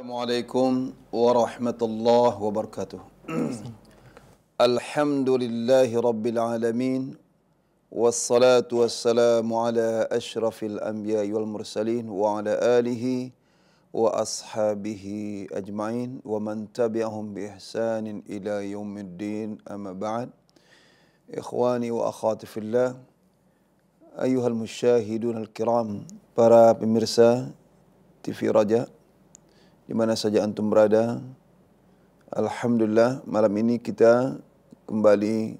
السلام عليكم ورحمة الله وبركاته الحمد لله رب العالمين والصلاة والسلام على أشرف الأنبياء والمرسلين وعلى آله وأصحابه أجمعين ومن تبعهم بإحسان إلى يوم الدين أما بعد إخواني وأخواتي في الله أيها المشاهدون الكرام para pemirsa TV Raja di mana saja antum berada. Alhamdulillah malam ini kita kembali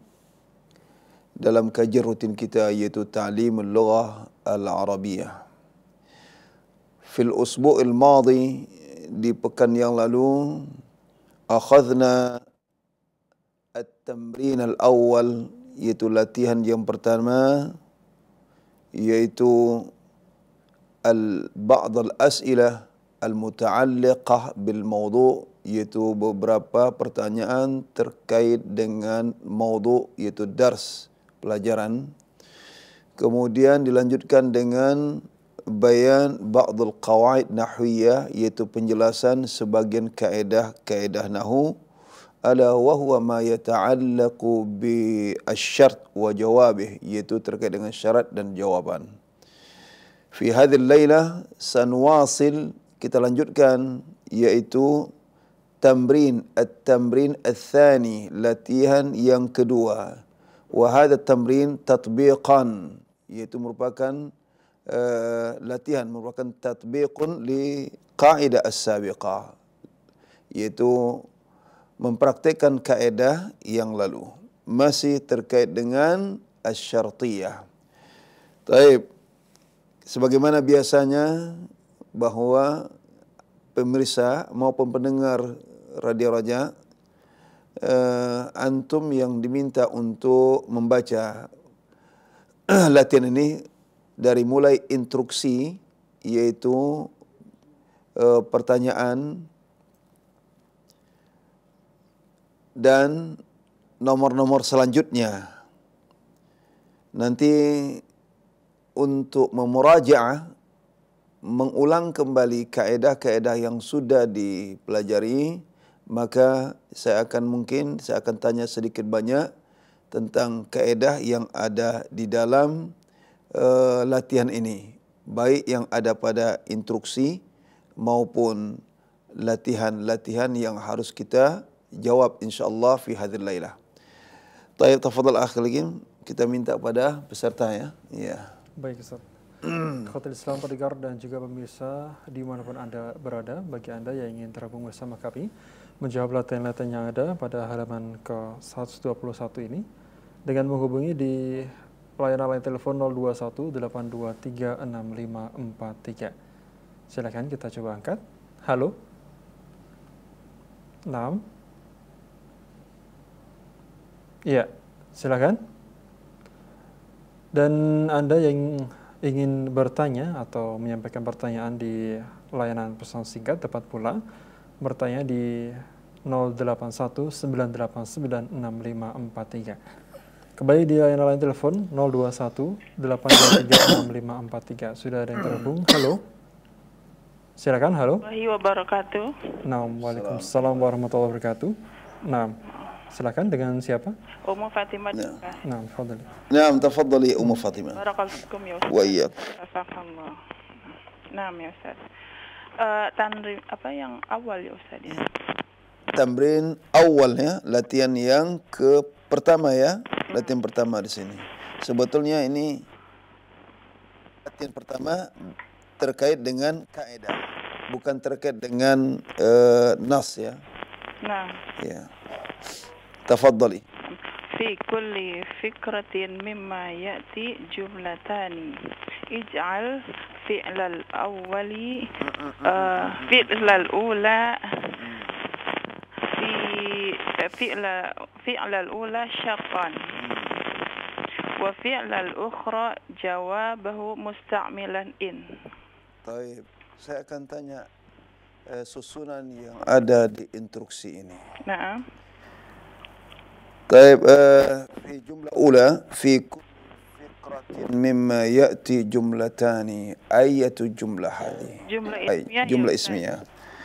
dalam kajian rutin kita yaitu ta'lim al-lughah al-arabiyah. Fil usbu'il madi di pekan yang lalu akhadna at-tamrin al-awwal yaitu latihan yang pertama yaitu al-ba'd al-as'ilah al-muta'alliqah bil mawdu' iaitu beberapa pertanyaan terkait dengan mawdu' iaitu dars pelajaran. Kemudian dilanjutkan dengan bayan ba'dul qawaid nahwiyah iaitu penjelasan sebagian kaedah-kaedah nahu ala wa huwa ma yata'allaqu bi asyart wa jawabih iaitu terkait dengan syarat dan jawaban. Fi hadhihi al-lailah sanwasil kita lanjutkan yaitu tamrin at-tamrin ath-thani latihan yang kedua wa hadha tamrin tatbiqan iaitu merupakan uh, latihan merupakan tatbiqun li qaidah as-sabiqah yaitu mempraktikkan kaidah yang lalu masih terkait dengan asy-syartiyah. Baik. Sebagaimana biasanya bahwa pemirsa maupun pendengar Radio Raja eh, antum yang diminta untuk membaca latihan ini dari mulai instruksi yaitu eh, pertanyaan dan nomor-nomor selanjutnya. Nanti untuk memuraja mengulang kembali kaedah-kaedah yang sudah dipelajari, maka saya akan mungkin, saya akan tanya sedikit banyak tentang kaedah yang ada di dalam uh, latihan ini. Baik yang ada pada instruksi maupun latihan-latihan yang harus kita jawab insyaAllah fi hadir laylah. Tayyip tafadhal akhir lagi, kita minta pada peserta ya. Iya. Baik, Ustaz. Khotbah mm. Islam Bodyguard dan juga pemirsa dimanapun Anda berada, bagi Anda yang ingin terhubung bersama kami, menjawab latihan-latihan yang ada pada halaman ke-121 ini dengan menghubungi di pelayanan line telepon 021 823 6543. Silakan kita coba angkat. Halo. 6. Iya, silakan. Dan Anda yang ingin bertanya atau menyampaikan pertanyaan di layanan pesan singkat dapat pula, bertanya di 0819896543. Kembali di layanan lain telepon 0218236543 Sudah ada yang terhubung. Halo. Silakan, halo. wabarakatuh. Waalaikumsalam warahmatullahi wabarakatuh. Nah, silakan dengan siapa? Umu Fatimah. Nah, tafadhali. Nah, tafadhali Umu Fatimah. Barakallahu ya Ustaz. Wa iyyak. Nah, ya Ustaz. Uh, apa yang awal ya Ustaz ya? Tamrin awal latihan yang ke pertama ya, hmm. latihan hmm. pertama di sini. Sebetulnya ini latihan pertama terkait dengan kaidah, bukan terkait dengan uh, nas ya. Nah. Ya. تفضلي في كل فكرة مما يأتي جملتان اجعل فعل الأول آه فعل الأولى في فعل فعل الأولى شقا وفعل الأخرى جوابه مستعملا إن طيب saya akan tanya eh, susunan yang ada di instruksi ini. Nah. طيب آه، في جملة أولى في كل فقرة مما يأتي جملتان أية جملة هذه جملة اسمية جملة اسمية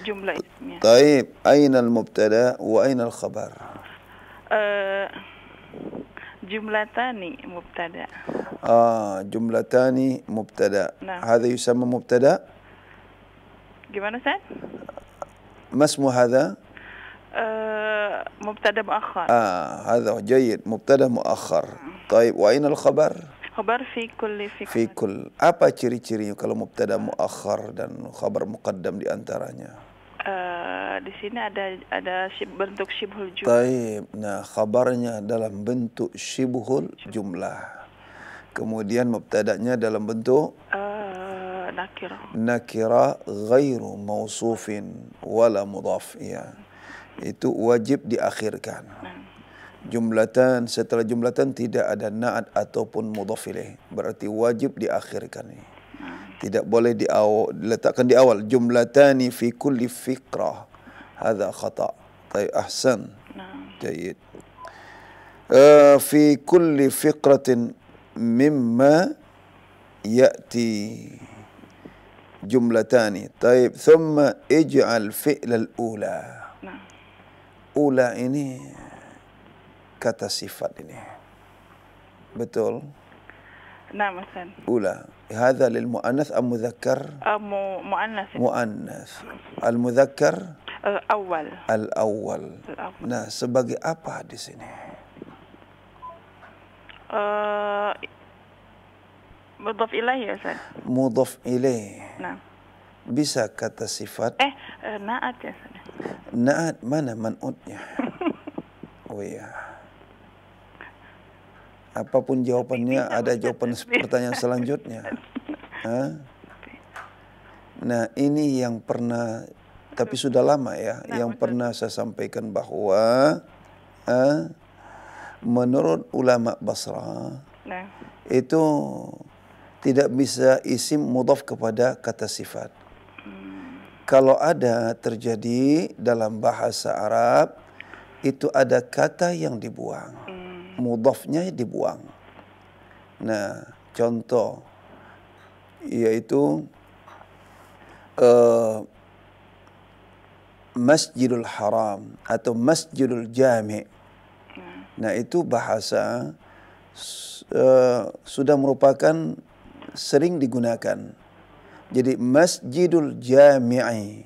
جملة اسمية طيب أين المبتدأ وأين الخبر آه، جملتان مبتدأ آه جملتان مبتدأ نعم. هذا يسمى مبتدأ كيف ما اسم هذا؟ مبتدا مؤخر اه هذا جيد مبتدا مؤخر طيب واين الخبر خبر في كل في كل, في كل. apa ciri-cirinya kalau mubtada muakhar dan khabar muqaddam di antaranya di sini ada ada bentuk syibhul jumlah. Baik. Nah, khabarnya dalam bentuk syibhul jumlah. Kemudian mubtada'nya dalam bentuk uh, nakira. Nakira ghairu mausufin wala mudhaf. itu wajib diakhirkan. Jumlatan setelah jumlatan tidak ada naat ataupun mudhafilih. Berarti wajib diakhirkan ini. Tidak boleh di letakkan di awal. Jumlatani fi kulli fikrah. ada khata. Tapi ahsan. Jayid. Uh, fi kulli fikratin mimma ya'ti jumlatani. Tayyip. Thumma ij'al fi'lal ula ula ini kata sifat ini. Betul? Nama sen. Ula. Hada lil mu'annas atau mudhakkar? Ah, mu mu'annas. Mu'annas. Al mudhakkar? Al awal. Al awal. Nah, sebagai apa di sini? Ah, mudhaf ilaih, Hasan. Ya, mudhaf ilaih. Naam. Bisa kata sifat? Eh, eh na'at, ya sen. Naat mana manutnya? Oh iya. Apapun jawabannya ada jawaban pertanyaan selanjutnya. Ha? Nah ini yang pernah tapi sudah lama ya yang pernah saya sampaikan bahwa ha, menurut ulama Basra nah. itu tidak bisa isim mudhaf kepada kata sifat kalau ada terjadi dalam bahasa Arab itu ada kata yang dibuang. Hmm. dibuang. Nah, contoh yaitu uh, Masjidul Haram atau Masjidul Jami. Hmm. Nah, itu bahasa uh, sudah merupakan sering digunakan jadi Masjidul Jami'i.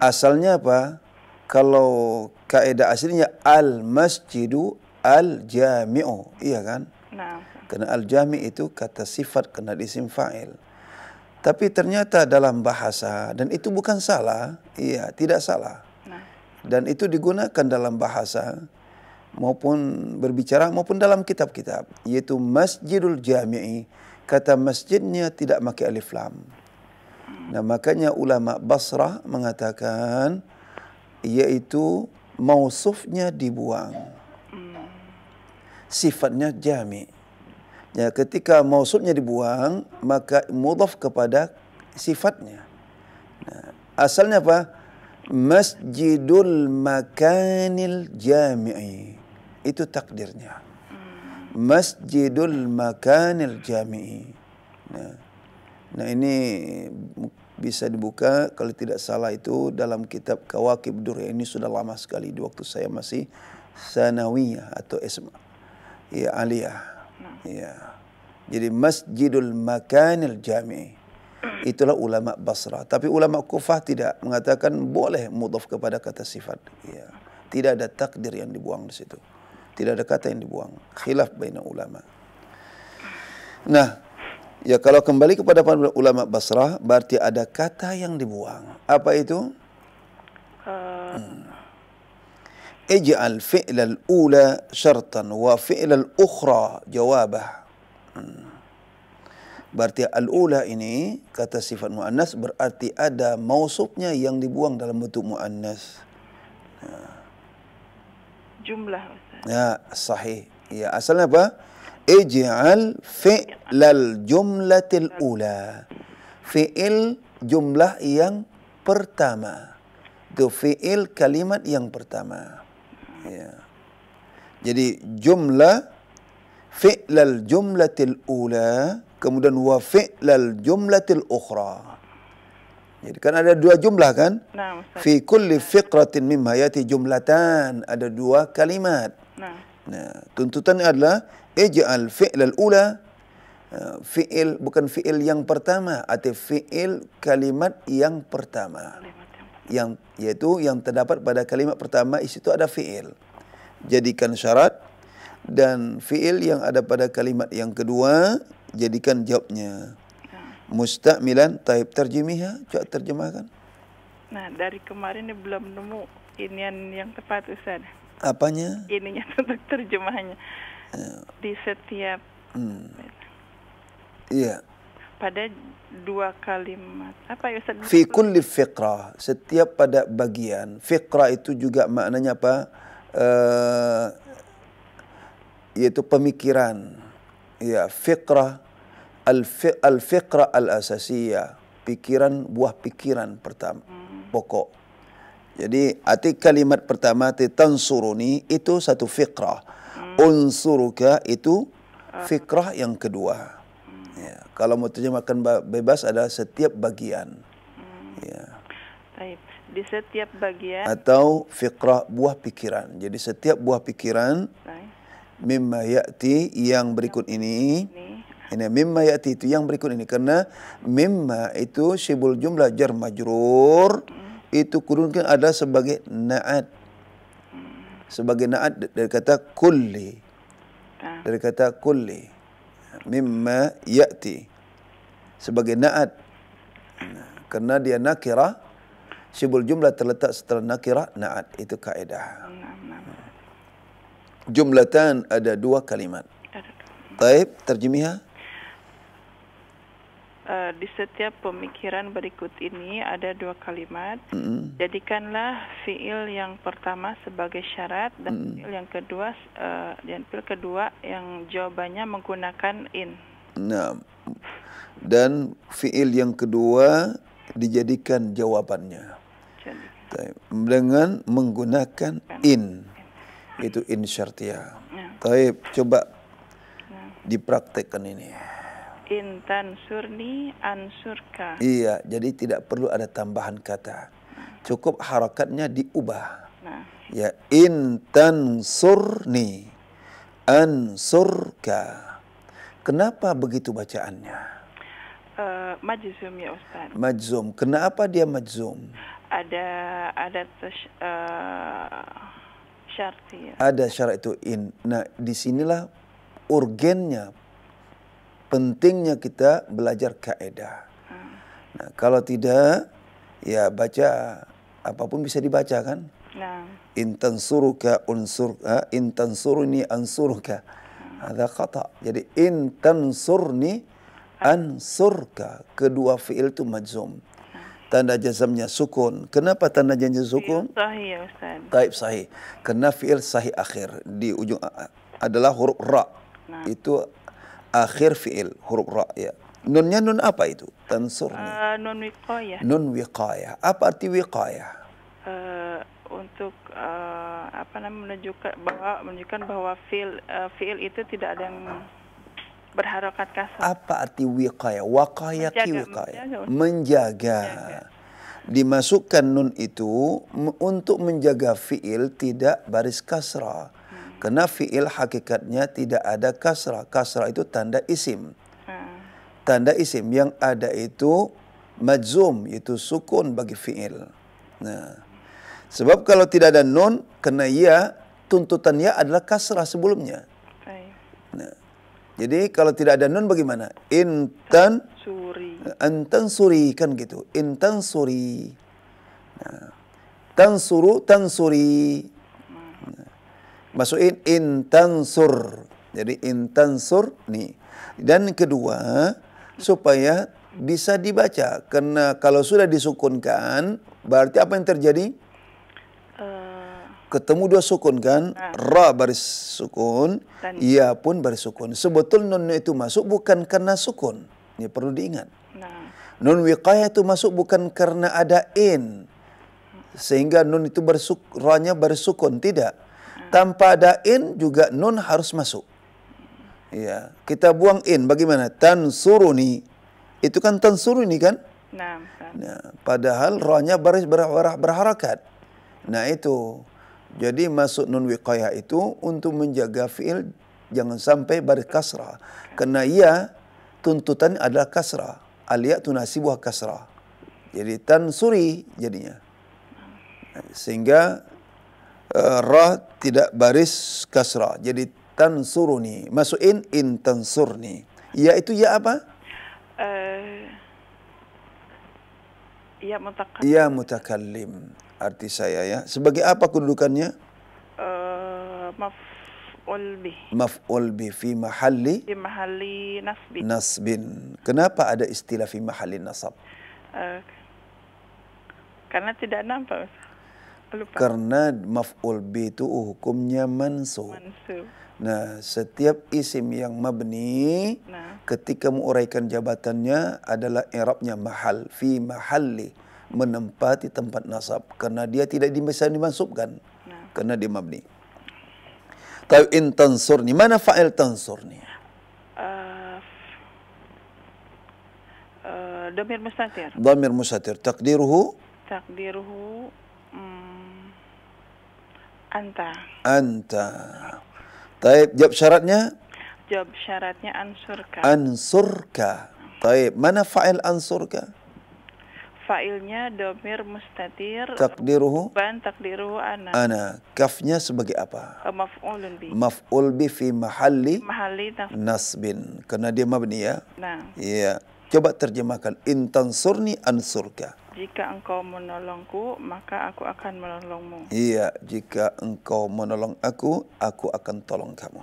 Asalnya apa? Kalau kaidah aslinya al-masjidu al-jami'u, iya kan? Nah. Karena al-jami' itu kata sifat kena isim fa'il. Tapi ternyata dalam bahasa dan itu bukan salah, iya, tidak salah. Dan itu digunakan dalam bahasa maupun berbicara maupun dalam kitab-kitab yaitu Masjidul Jami'i kata masjidnya tidak maki alif lam. Nah, makanya ulama Basrah mengatakan iaitu mausufnya dibuang. Sifatnya jami. Ya, ketika mausufnya dibuang, maka mudhaf kepada sifatnya. Nah, asalnya apa? Masjidul makanil jami'i. Itu takdirnya. Masjidul Makanil Jami'i. Nah, ini bisa dibuka kalau tidak salah itu dalam kitab Kawakib Duri. Ini sudah lama sekali di waktu saya masih Sanawiyah atau Isma. Ya, Aliyah. Ya. Jadi Masjidul Makanil Jami'i. Itulah ulama Basrah. Tapi ulama Kufah tidak mengatakan boleh mudhaf kepada kata sifat. Ya. Tidak ada takdir yang dibuang di situ tidak ada kata yang dibuang khilaf baina ulama nah ya kalau kembali kepada para ulama Basrah berarti ada kata yang dibuang apa itu hmm. ij'al fi'l al-ula syartan wa fi'l al-ukhra jawabah hmm. Berarti al-ula ini kata sifat mu'annas berarti ada mausufnya yang dibuang dalam bentuk mu'annas. Jumlah. Ya, sahih. Ya, asalnya apa? Ij'al fi'lal jumlatil ula. Fi'il jumlah yang pertama. Itu fi'il kalimat yang pertama. Ya. Jadi jumlah fi'lal jumlatil ula kemudian wa fi'lal jumlatil ukhra. Jadi kan ada dua jumlah kan? Nah, Fi kulli fiqratin mim hayati jumlatan. Ada dua kalimat. Nah, nah tuntutannya adalah ij'al al ula eh, fi'il bukan fi'il yang pertama atau fi'il kalimat yang pertama. yang, yaitu yang terdapat pada kalimat pertama isi itu ada fi'il. Jadikan syarat dan fi'il yang ada pada kalimat yang kedua jadikan jawabnya. Nah. mustakmilan taib terjemiha, coba terjemahkan. Nah, dari kemarin ini belum nemu inian yang tepat Ustaz apanya ininya untuk terjemahannya Ya. di setiap hmm. Iya. Iya. pada dua kalimat apa ya Ustaz? fi kulli fiqrah setiap pada bagian fiqrah itu juga maknanya apa uh, yaitu pemikiran ya fiqrah al al fiqrah al asasiyah pikiran buah pikiran pertama hmm. pokok jadi arti kalimat pertama tansuruni itu satu fikrah. Hmm. Unsuruka itu ah. fikrah yang kedua. Hmm. Ya. Kalau mau terjemahkan bebas adalah setiap bagian. Hmm. Ya. Baik. Di setiap bagian. Atau fikrah buah pikiran. Jadi setiap buah pikiran. Mimma ya'ti yang berikut ini. ini. Ini mimma ya'ti itu yang berikut ini. Karena mimma itu sibul jumlah jar majrur. Hmm itu kurunkan adalah sebagai naat. Sebagai naat dari kata kulli. Ah. Dari kata kulli. Mimma ya'ti. Sebagai naat. Kerana dia nakira, sibul jumlah terletak setelah nakira naat. Itu kaedah. Jumlatan ada dua kalimat. Taib, terjemihah. uh, di setiap pemikiran berikut ini ada dua kalimat. Mm. Jadikanlah fiil yang pertama sebagai syarat dan mm. fiil yang kedua uh, dan fiil kedua yang jawabannya menggunakan in. Nah. Dan fiil yang kedua dijadikan jawabannya. Jadikan. Dengan menggunakan in. Itu in syartia. Ya. Taib, coba dipraktekkan ini. Intan surni ansurka. Iya, jadi tidak perlu ada tambahan kata. Cukup harakatnya diubah. Nah. Ya, intan surni ansurka. Kenapa begitu bacaannya? Uh, majzum ya Ustaz. Majzum. Kenapa dia majzum? Ada ada uh, eh, syarat. Ya. Ada syarat itu in. Nah, disinilah urgennya pentingnya kita belajar kaidah. Hmm. Nah, kalau tidak ya baca apapun bisa dibaca kan? Nah. suruka unsur intan suruni ansurka. Hmm. Ada kata. Jadi intan surni ansurka. Kedua fiil itu majzum. Hmm. Tanda jazamnya sukun. Kenapa tanda jazamnya sukun? Sahih, ya, Ustaz. Taib sahih. Karena fiil sahih akhir di ujung adalah huruf ra. Nah. Itu akhir fiil huruf ra ya. Nunnya nun apa itu? Tansurni. Uh, nun wiqayah. Nun wiqayah. Apa arti wiqayah? Uh, untuk uh, apa namanya menunjukkan bahwa menunjukkan bahwa fiil uh, fiil itu tidak ada yang berharokat kasar. Apa arti wiqayah? Waqayah ki wiqayah. Menjaga. menjaga. menjaga dimasukkan nun itu untuk menjaga fiil tidak baris kasra. Karena fiil hakikatnya tidak ada kasrah. Kasrah itu tanda isim. Tanda isim yang ada itu majzum, yaitu sukun bagi fiil. Nah, sebab kalau tidak ada nun, kena ya, tuntutannya adalah kasrah sebelumnya. Nah, jadi kalau tidak ada nun bagaimana? Intan suri. Intan suri kan gitu. Intan suri. Nah, tansuru tansuri masukin intansur. Jadi intansur nih. Dan kedua, supaya bisa dibaca. Karena kalau sudah disukunkan, berarti apa yang terjadi? Eh. Ketemu dua sukun kan? Uh, Ra baris sukun, dan, ia ya pun baris sukun. Sebetul nun itu masuk bukan karena sukun. Ini perlu diingat. Nah. Nun wiqayah itu masuk bukan karena ada in. Sehingga nun itu bersuk, ranya bersukun. Tidak tanpa ada in juga nun harus masuk. Ya, kita buang in bagaimana? Tansuruni. Itu kan tansuruni kan? Nah, nah padahal rohnya baris berharakat. Nah itu. Jadi masuk nun wiqayah itu untuk menjaga fi'il jangan sampai baris kasrah. Karena ia tuntutan adalah kasrah. tunas tunasibuh kasrah. Jadi tansuri jadinya. Sehingga Eh, ra tidak baris kasra. Jadi tansuruni. Masukin in tansurni. Ya itu ya apa? Uh, ya mutakallim. Ya mutakallim. Arti saya ya. Sebagai apa kedudukannya? Uh, maf'ul bih. Maf'ul bi fi mahalli? Fi mahalli nasbin. Nasbin. Kenapa ada istilah fi mahalli nasab? Uh, karena tidak nampak. Lupa. Karena maf'ul bi itu hukumnya mansub. Nah, setiap isim yang mabni nah. ketika menguraikan jabatannya adalah i'rabnya mahal fi mahalli menempati tempat nasab karena dia tidak bisa dimasukkan nah. karena dia mabni. Tapi in tansurni mana fa'il tansurni? Uh, uh, damir mustatir. Damir mustatir. Takdiruhu? Takdiruhu Anta. Anta. Taib, jawab syaratnya? Jawab syaratnya ansurka. Ansurka. Taib, mana fa'il ansurka? Fa'ilnya domir mustatir. Takdiruhu? Ban takdiruhu ana. Ana. Kafnya sebagai apa? Maf'ulun bi. Maf'ul bi fi mahalli. Mahalli nasbin. Karena dia mabni ya. Nah. Iya. Coba terjemahkan. Intansurni ansurka. Jika engkau menolongku, maka aku akan menolongmu. Iya, jika engkau menolong aku, aku akan tolong kamu.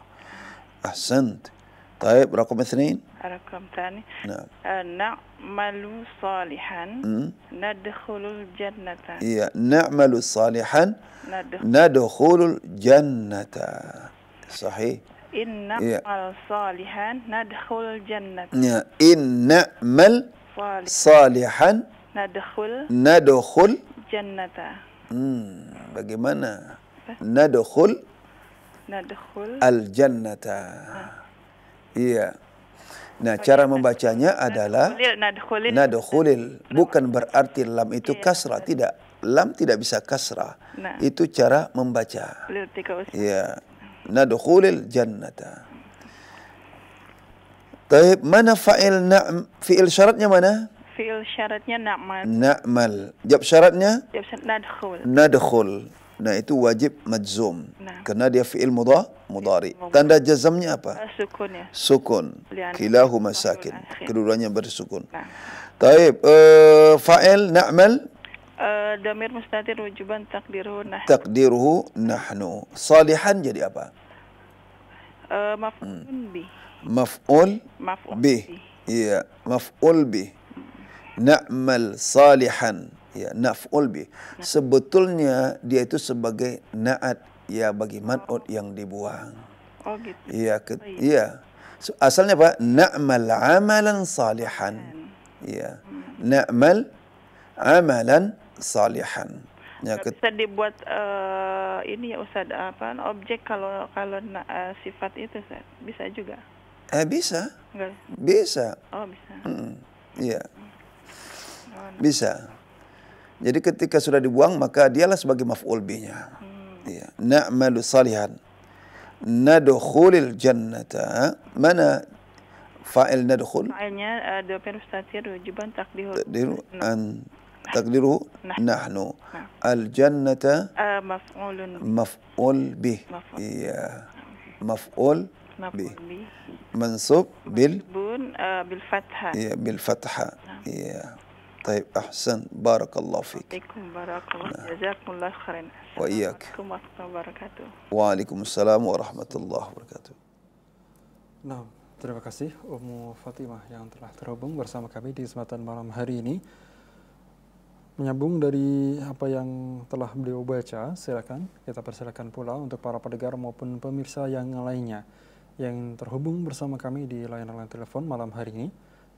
Ahsant. Taib, rakam isnin. Rakam tani. Eh, na'malu salihan. Hmm? Nadkhulul jannata. Iya, na'malu salihan. Nadkhulul jannata. Sahih. Inna ya. salihan nadkhul jannah. Ya. Inna mal salihan, salihan Nadkhul. Nadkhul. Jannata. Hmm, bagaimana? Nadkhul. Nadkhul. Al jannata. Ah. Iya. Nah, cara membacanya adalah nadkhulil. Nadkhulil bukan berarti lam itu iya. kasrah, tidak. Lam tidak bisa kasrah. Nah. Itu cara membaca. Iya. Nadkhulil jannata. Taib mana fa'il na'am? Fi'il syaratnya mana? syaratnya na'mal. Na'mal. Jawab syaratnya? Jawab syaratnya nadkhul. Nadkhul. Nah itu wajib majzum. Nah. Karena dia fi'il mudah, mudari. Tanda jazamnya apa? Eh, sukun ya. Sukun. Kilahu masakin. Keduanya bersukun. Nah. Taib. Uh, fa'il na'mal. Uh, damir mustatir wujuban takdiruhu nahnu. Takdiruhu nahnu. Salihan jadi apa? Uh, maf'ul hmm. bi. Maf'ul, maf'ul bi. Iya, maf'ul bi na'mal salihan ya naf'ul bi sebetulnya dia itu sebagai na'at ya bagi man'ut yang dibuang oh gitu ya ke, oh, iya. ya asalnya apa na'mal amalan salihan ya na'mal amalan salihan Ya, Nggak bisa dibuat uh, ini ya Ustaz apa objek kalau kalau uh, sifat itu Ustaz. Bisa juga. Eh bisa. Enggak. Bisa. Oh, bisa. Mm -mm. Yeah. Bisa. Jadi ketika sudah dibuang maka dialah sebagai maf'ul bihnya. Hmm. Ya. Na'malu salihan. Nadkhulil jannata. Mana fa'il nadkhul? Fa'ilnya ada eh, perustatir rujuban takdiru. Takdiru nah. an takdiru nah. nahnu. Nah. Al jannata eh, maf'ulun maf'ul bih. Iya. Maf'ul bih. Mansub bil eh, bil fathah. Iya, bil fathah. Iya. طيب أحسن بارك الله فيك أعطيكم بارك الله جزاكم الله خيرا وإياك وعليكم السلام ورحمة الله وبركاته نعم Terima kasih Umu Fatimah yang telah terhubung bersama kami di kesempatan malam hari ini. Menyambung dari apa yang telah beliau baca, silakan kita persilakan pula untuk para pendengar maupun pemirsa yang lainnya yang terhubung bersama kami di layanan telepon malam hari ini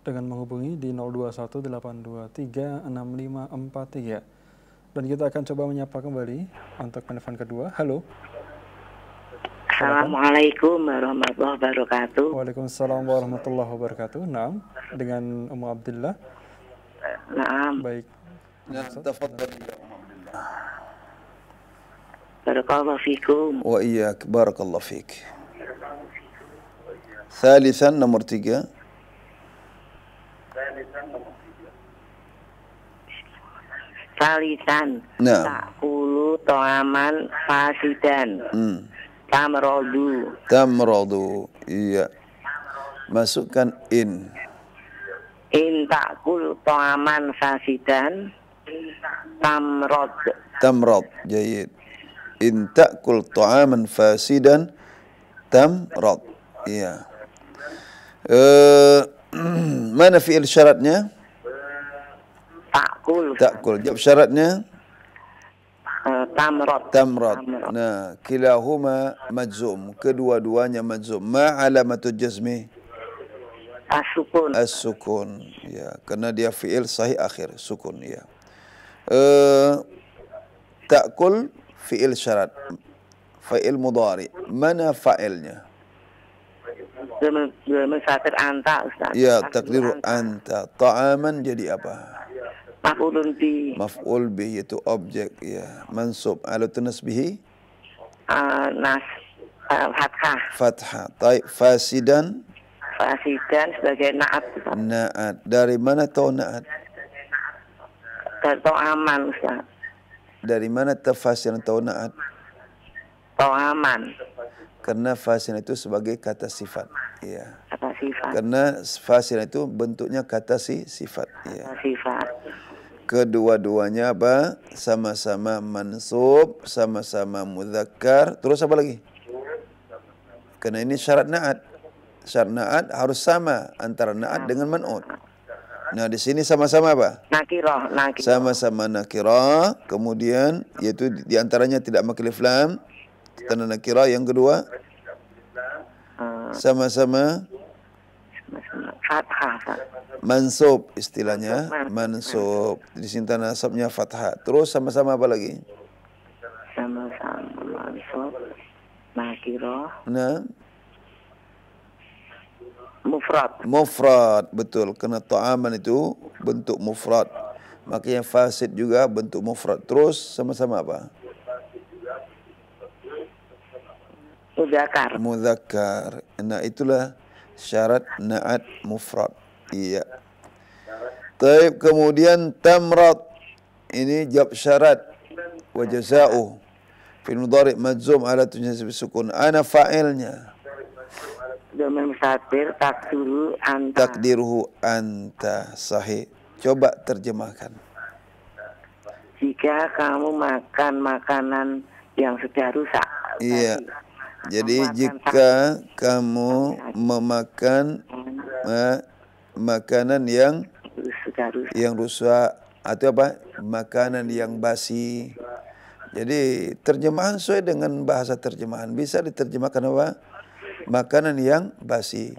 dengan menghubungi di 0218236543. Dan kita akan coba menyapa kembali untuk penelpon kedua. Halo. Assalamualaikum warahmatullahi wabarakatuh. Waalaikumsalam warahmatullahi wabarakatuh. Naam, dengan Ummu Abdullah. Naam. Baik. Barakallahu fikum. Wa iyyak barakallahu fik. Thalithan nomor tiga. salisan no. Nah. takulu toaman fasidan hmm. tamrodu tamrodu iya masukkan in in takul toaman fasidan tamrod tamrod jayid in takul toaman fasidan tamrod iya eh mana fi'il syaratnya takul. Takul. Jawab syaratnya? Tamrat. Eh, Tamrat. Nah, kilahuma majzum. Kedua-duanya majzum. Ma alamatul jazmi? As-sukun. As-sukun. Ya, kerana dia fi'il sahih akhir. Sukun, ya. Uh, eh, takul fi'il syarat. Fa'il mudari. Mana fa'ilnya? Demi, demi syarat anta, Ustaz. Ya, takdir anta. Ta'aman jadi apa? Ta'aman. Maf'ulun bi. Maf'ul bi itu objek ya. Mansub alu tunasbihi? Uh, ah, nas uh, fathah. Fathah. Taib fasidan. Fasidan sebagai naat. Naat. Dari mana tahu naat? Dari tahu aman Ustaz. Dari mana tafasiran tahu naat? Tahu aman. Karena fasin itu sebagai kata sifat. Iya. Kata sifat. Karena fasin itu bentuknya kata si sifat. Iya. Kata sifat kedua-duanya apa? Sama-sama mansub, sama-sama muzakkar. Terus apa lagi? Karena ini syarat naat. Syarat naat harus sama antara naat dengan man'ud. Nah, di sini sama-sama apa? Nakirah, nakirah. Sama-sama nakirah, kemudian yaitu di antaranya tidak maklif lam, tanda nakirah yang kedua ah. sama-sama fathah Mansub istilahnya, mansub. Di sini nasabnya fathah. Terus sama-sama apa lagi? Sama-sama mansub. Makiroh. Nah. Mufrad. Mufrad, betul. Kena ta'aman itu bentuk mufrad. Makanya fasid juga bentuk mufrad. Terus sama-sama apa? Mudakar. Mudakar. Nah, itulah syarat na'at mufrad. Iya. Taib kemudian tamrat ini jawab syarat wa jaza'u fil mudhari majzum ala tunjaz sukun ana fa'ilnya domir satir takdiru anta takdiruhu anta sahih coba terjemahkan jika kamu makan makanan yang sudah rusak iya tadi jadi jika kamu memakan uh, makanan yang yang rusak atau apa makanan yang basi. Jadi terjemahan sesuai dengan bahasa terjemahan bisa diterjemahkan apa? Makanan yang basi.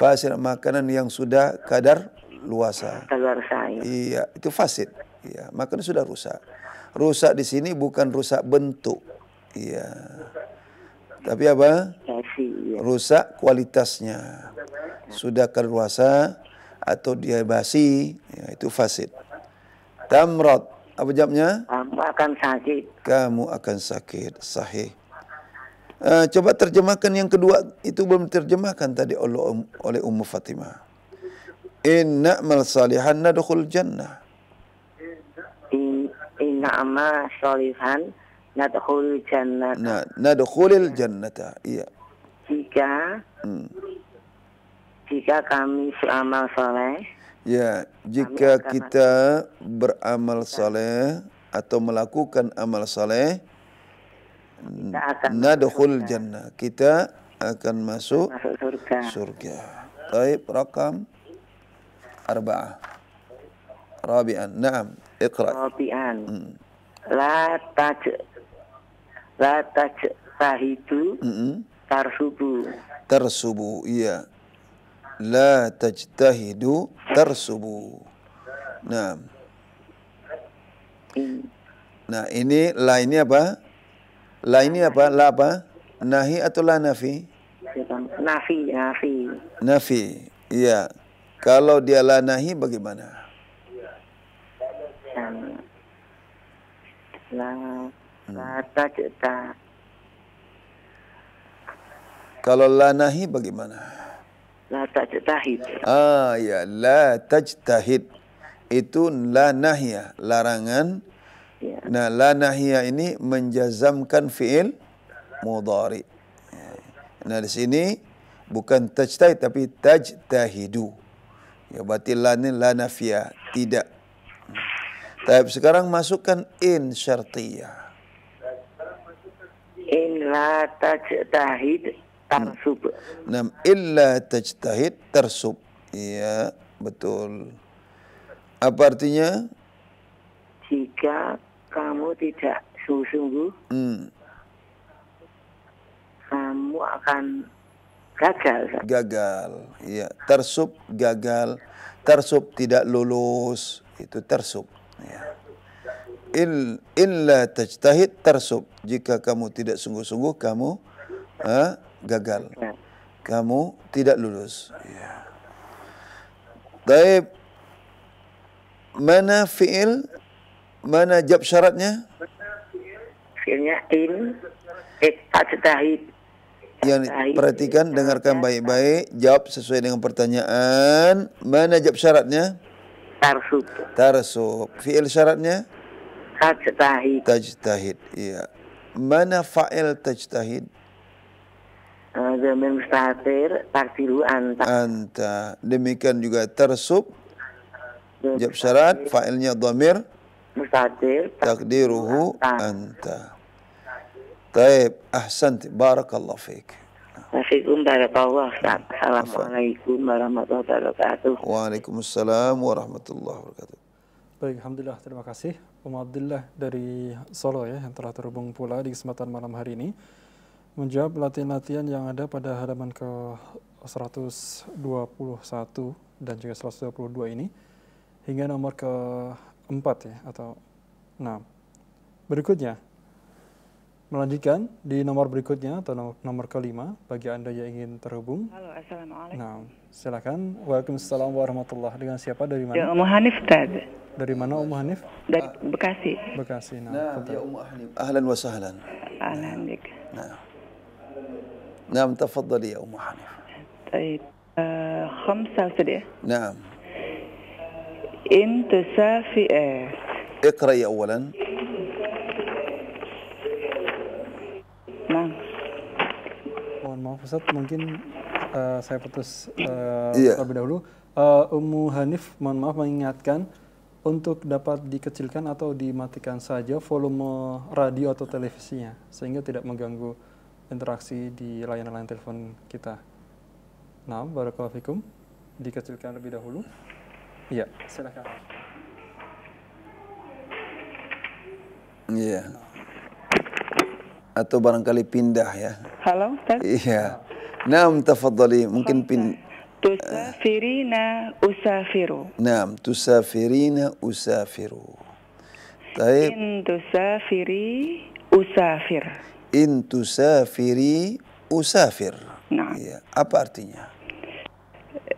Fasid makanan yang sudah kadar luasa. Ya. Iya, itu fasid. Iya, makanan sudah rusak. Rusak di sini bukan rusak bentuk. Iya. Tapi apa? Ya. Rusak kualitasnya. Sudah keluasa atau dia basi, ya, itu fasid. Tamrod, apa jawabnya? Kamu akan sakit. Kamu akan sakit, sahih. Uh, coba terjemahkan yang kedua itu belum terjemahkan tadi oleh um, oleh Ummu Fatimah. Inna amal salihan nadukul jannah. Inna amal salihan nadkhul jannah. Nah, nadkhulil jannah. Iya. Jika hmm. jika kami beramal soleh. Ya, jika kita beramal soleh atau melakukan amal soleh, nadkhul jannah. Kita akan masuk, masuk surga. Surga. Taib rakam arba'ah. Rabi'an. Naam, iqra. Rabi'an. Hmm. La Lataj sahitu mm -hmm. tarsubu. Tarsubu, iya. La tajtahidu tarsubu. Nah. Nah, ini la ini apa? La ini apa? La apa? Nahi atau la nafi? Nafi, nafi. Nafi, iya. Kalau dia la nahi bagaimana? La Lata hmm. kita. Kalau lanahi bagaimana? La tajtahid. Ah ya, la tajtahid. Itu la larangan. Ya. Nah, la ini menjazamkan fiil mudhari. Nah, di sini bukan tajtahid tapi tajtahidu. Ya, berarti la ini tidak. Tapi sekarang masukkan in syartiyah. Illa tajtahid tarsub. Nam illa tajtahid tersub. Iya, betul. Apa artinya? Jika kamu tidak sungguh-sungguh, hmm. kamu akan gagal. Gagal, iya. Tersub gagal, tersub tidak lulus, itu tersub. Ya illa tajtahid tarsub. Jika kamu tidak sungguh-sungguh kamu uh, gagal. Ya. Kamu tidak lulus. Ya. Taib mana fiil? Mana jawab syaratnya? Fiilnya in eh, tajtahid. Yang perhatikan, dengarkan baik-baik, jawab sesuai dengan pertanyaan. Mana jawab syaratnya? Tarsub. Tarsub. Fiil syaratnya? Tajtahid. Tajtahid, iya. Mana fa'il tajtahid? Eh, zaman mustatir, takdiru anta. Anta. Demikian juga tersub. Jab syarat, fa'ilnya dhamir. Mustatir. Takdiruhu anta. Taib, ahsan, barakallah fiqh. wabarakatuh. Assalamualaikum warahmatullahi wabarakatuh. Waalaikumsalam warahmatullahi wabarakatuh. Baik, Alhamdulillah, terima kasih. Umar Abdullah dari Solo ya yang telah terhubung pula di kesempatan malam hari ini menjawab latihan-latihan yang ada pada halaman ke 121 dan juga 122 ini hingga nomor ke 4 ya atau 6. Berikutnya, melanjutkan di nomor berikutnya atau nomor, nomor kelima bagi Anda yang ingin terhubung. Halo, Assalamualaikum. Nah, silakan. Waalaikumsalam warahmatullah. Dengan siapa dari mana? Ya, Umu Hanif, Tad. Dari mana Umu Hanif? Dari Bekasi. Bekasi, nah. Nah, ya Umu Hanif. Ahlan wa sahlan. Ahlan nah, dik. Nah. Nah, tafadhali ya Umu Hanif. طيب خمسة وثلاثة نعم انت سافئة اقرأي أولا maaf Pusat mungkin uh, saya putus uh, eh, yeah. terlebih dahulu. Uh, eh, Umu Hanif, mohon maaf mengingatkan untuk dapat dikecilkan atau dimatikan saja volume radio atau televisinya sehingga tidak mengganggu interaksi di layanan-layanan telepon kita. Nah, barakallahu fikum. Dikecilkan lebih dahulu. Iya, silakan. Iya. Yeah. Nah atau barangkali pindah ya. Halo, Ustaz? Iya. Naam tafadhali, mungkin pin Tusafirina usafiru. Naam, tusafirina usafiru. Taib. In tusafiri usafir. In tusafiri usafir. Nah. Iya. Apa artinya?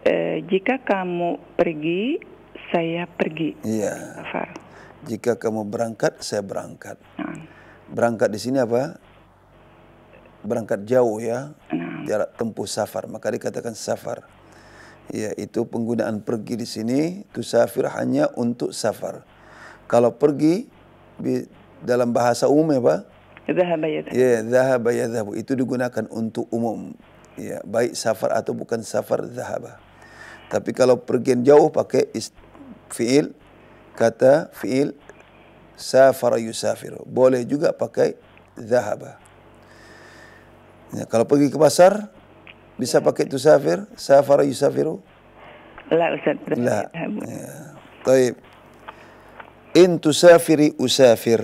E, jika kamu pergi, saya pergi. Iya. Jika kamu berangkat, saya berangkat. Nah. Berangkat di sini apa? berangkat jauh ya, jarak nah. tempuh safar, maka dikatakan safar. Yaitu penggunaan pergi di sini, safir hanya untuk safar. Kalau pergi, dalam bahasa umum ya Pak? Zahaba Ya, zahabu ya, ya, Itu digunakan untuk umum. Ya, baik safar atau bukan safar zahaba. Tapi kalau pergi jauh pakai fiil kata fiil safara yusafiru. Boleh juga pakai zahaba. Ya, kalau pergi ke pasar bisa pakai tusafir, safara yusafiru? La Ustaz. La. Ya. ya. Taib. In tusafiri usafir.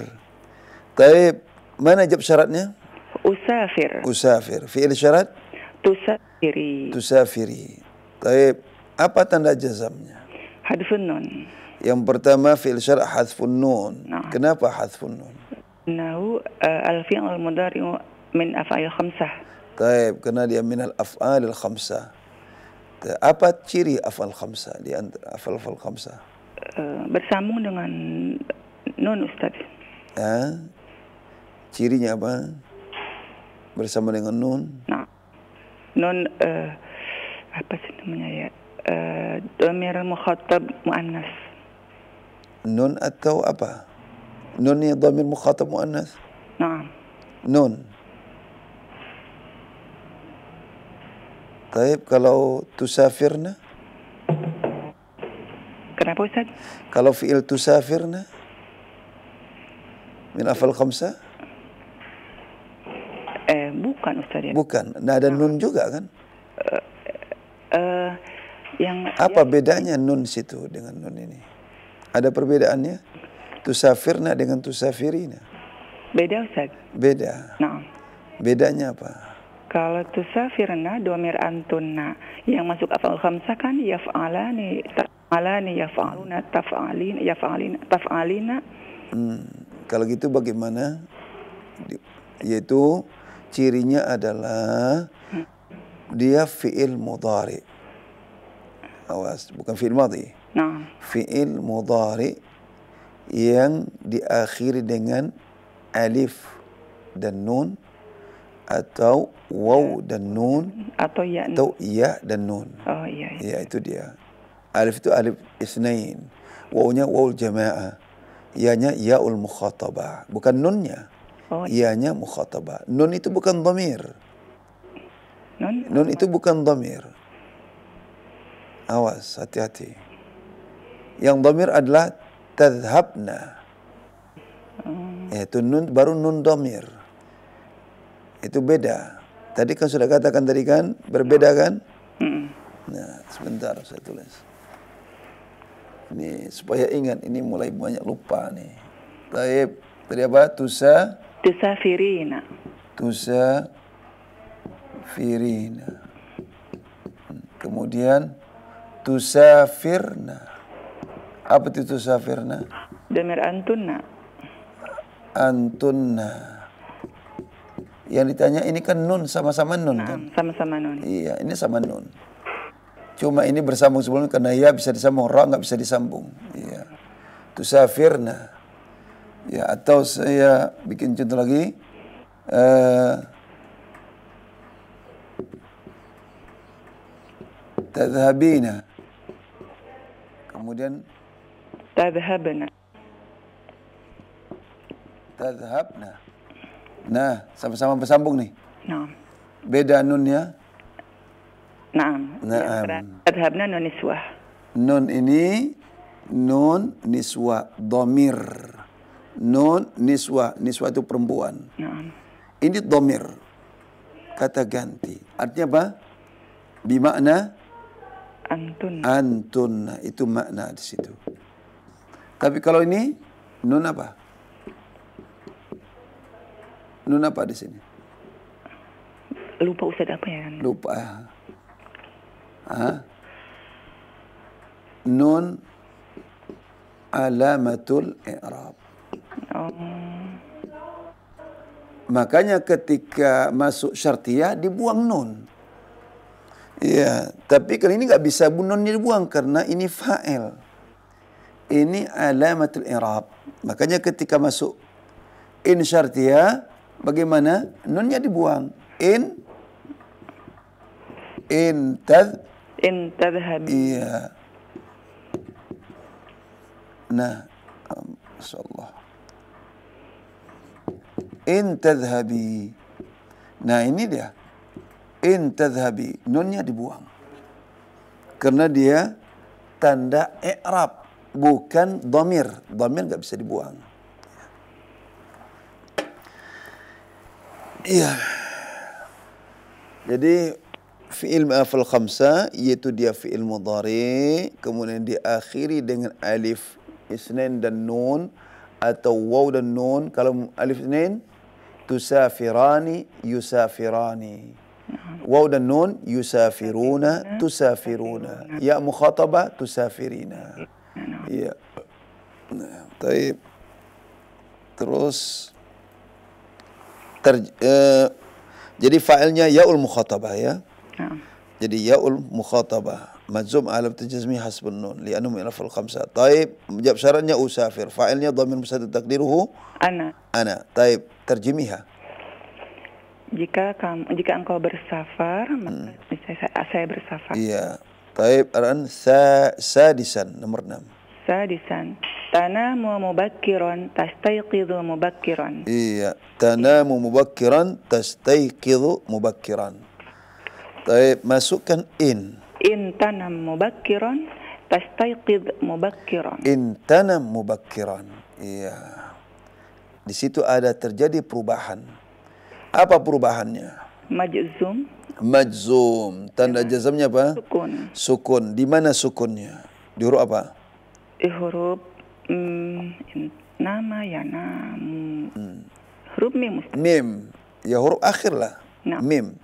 Taib. Mana jawab syaratnya? Usafir. Usafir. Fi'il syarat? Tusafiri. Tusafiri. Taib. Apa tanda jazamnya? Hadfun nun. Yang pertama fi'il syarat hadfun nun. Nah. Kenapa hadfun nun? Nahu uh, eh, al-fi'il mudari'u min af'al khamsah. Taib, kenal dia min al-af'al khamsah. Apa ciri af'al khamsah di antara af'al af'al khamsah? Uh, bersambung dengan nun ustaz. Ha? Cirinya apa? Bersama dengan nun. Nah. Nun uh, apa sih namanya ya? Uh, eh, Domir mukhatab muannas. Nun atau apa? Nun ni domir mukhatab muannas. Nah. Nun. Taib kalau tusafirna? Kenapa Ustaz? Kalau fi'il tusafirna? Min afal khamsa? Eh, bukan Ustaz. Ya. Bukan. Nah, ada nun juga kan? Uh, uh, yang Apa yang... bedanya nun situ dengan nun ini? Ada perbedaannya? Tusafirna dengan tusafirina? Beda Ustaz. Beda. Nah. Bedanya apa? Kalau tusafirna domir antunna yang masuk afal khamsah kan yaf'alani ta'alani yaf'aluna taf'alin yaf'alina taf'alina. Hmm. Kalau gitu bagaimana? Yaitu cirinya adalah hmm. dia fi'il mudhari. Awas, bukan fi'il madhi. Nah. Fi'il mudhari yang diakhiri dengan alif dan nun atau waw dan nun atau ya atau iya dan nun. Oh iya. Iya ya, itu dia. Alif itu alif isnain. Wawnya waw jamaah. Ianya yaul mukhatabah, bukan nunnya. Oh. Ianya iya. mukhatabah. Nun itu bukan dhamir. Nun? Nun itu bukan dhamir. Awas, hati-hati. Yang dhamir adalah tadhabna. Hmm. Oh. Yaitu nun baru nun dhamir itu beda. Tadi kan sudah katakan tadi kan berbeda kan? Nah, sebentar saya tulis. Ini supaya ingat ini mulai banyak lupa nih. Taib tadi apa? Tusa Firina Tusa Firina. Hmm, kemudian Tusa Firna Apa itu Tusa Firna Demir antunna. Antunna. Yang ditanya ini kan nun sama-sama nun kan? nah, kan? Sama-sama nun. Iya, ini sama nun. Cuma ini bersambung sebelumnya karena ya bisa disambung, ra nggak bisa disambung. Iya. Tusafirna. Ya atau saya bikin contoh lagi. Eh Uh, Tadhabina. Kemudian Tadhabna. Tadhhabna. Nah, sama-sama bersambung nih. Nah. Beda nunnya? Naam. Ya, Naam. Adhabna nun niswa. Nun ini nun niswa domir. Nun niswa, niswa itu perempuan. Naam. Ini domir. Kata ganti. Artinya apa? Bimakna antun. Antun. Nah, itu makna di situ. Tapi kalau ini nun apa? Nun apa di sini? Lupa Ustaz apa ya? Lupa. Ha? Nun alamatul i'rab. Oh. Makanya ketika masuk syartiyah dibuang nun. Iya, tapi kalau ini nggak bisa nun dibuang karena ini fa'il. Ini alamatul i'rab. Makanya ketika masuk in syartiyah Bagaimana? Nunnya dibuang. In in tad in tadhab. Iya. Nah, masyaallah. In tadhabi. Nah, ini dia. In tadhabi. Nunnya dibuang. Karena dia tanda i'rab bukan domir. Domir nggak bisa dibuang. Ya. Jadi fi'il ma'afal khamsa iaitu dia fi'il mudhari kemudian diakhiri dengan alif isnin dan nun atau waw dan nun kalau alif isnin tusafirani yusafirani waw dan nun yusafiruna tusafiruna ya mukhataba tusafirina ya nah, baik terus ter, uh, jadi fa'ilnya yaul mukhatabah ya. Hmm. Jadi yaul mukhatabah. Majzum alam tajazmi hasbun nun anum minaful khamsa. Taib, jawab syaratnya usafir. Fa'ilnya dhamir musadid takdiruhu ana. Ana. Taib, terjemiha. Jika kamu jika engkau bersafar, hmm. saya, saya bersafar. Iya. Taib, aran sa sadisan nomor 6. Sadisan tanamu mubakkiran tastayqidhu mubakkiran. Iya, tanamu mubakkiran tastayqidhu mubakkiran. Baik, masukkan in. In tanam mubakkiran tastayqidh mubakkiran. In tanam mubakkiran. Iya. Di situ ada terjadi perubahan. Apa perubahannya? Majzum. Majzum. Tanda iya. jazamnya apa? Sukun. Sukun. Di mana sukunnya? Di huruf apa? Di huruf Nama ya namu hmm. huruf mim Mim. Ya huruf akhir lah. Nah. Mim.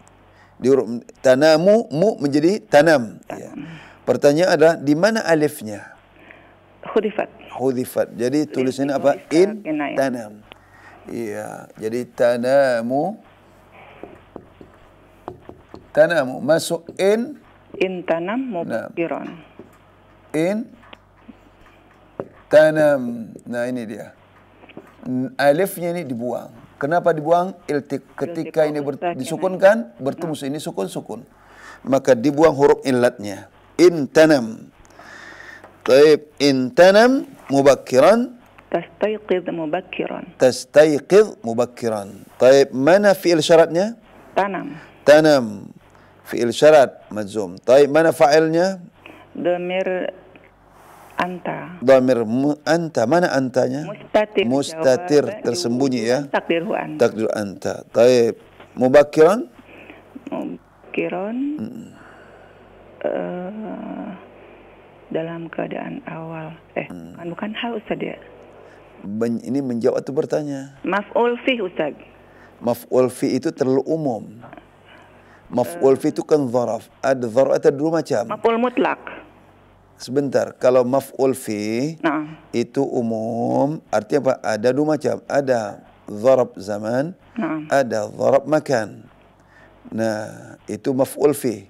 Di huruf tanamu mu menjadi tanam. Ya. tanam. Ya. Pertanyaan adalah di mana alifnya? Hudifat. Hudifat. Jadi tulisannya apa? In ya, nah, ya. tanam. Iya. Jadi tanamu tanamu masuk in in tanam mu nah. In tanam. Nah ini dia. Alifnya ini dibuang. Kenapa dibuang? Iltik. Ketika ini ber, disukunkan, bertemu ini sukun-sukun. Maka dibuang huruf inlatnya. In tanam. Taib. In tanam mubakiran. Tastaiqid mubakiran. Tastaiqid mubakiran. Taib. Mana fi'il syaratnya? Tanam. Tanam. Fi'il syarat. majum. Taib. Mana fa'ilnya? Demir anta. Dhamir anta, mana antanya? Mustatir. Mustatir tersembunyi ya. Takdiru anta. Takdiru anta. Taib. Mubakiran? Mubakiran. Hmm. Uh, eh, dalam keadaan awal. Eh, hmm. Kan bukan hal Ustaz ya. Men, ini menjawab atau bertanya? Maf'ul fi Ustaz. Maf'ul fi itu terlalu umum. Maf'ul fi itu kan zaraf. Ada zaraf ada dua macam. Maf'ul mutlak. Sebentar, kalau maf'ul fi nah. itu umum, artinya apa? Ada dua macam. Ada dharab zaman, nah. ada dharab makan. Nah, itu maf'ul fi.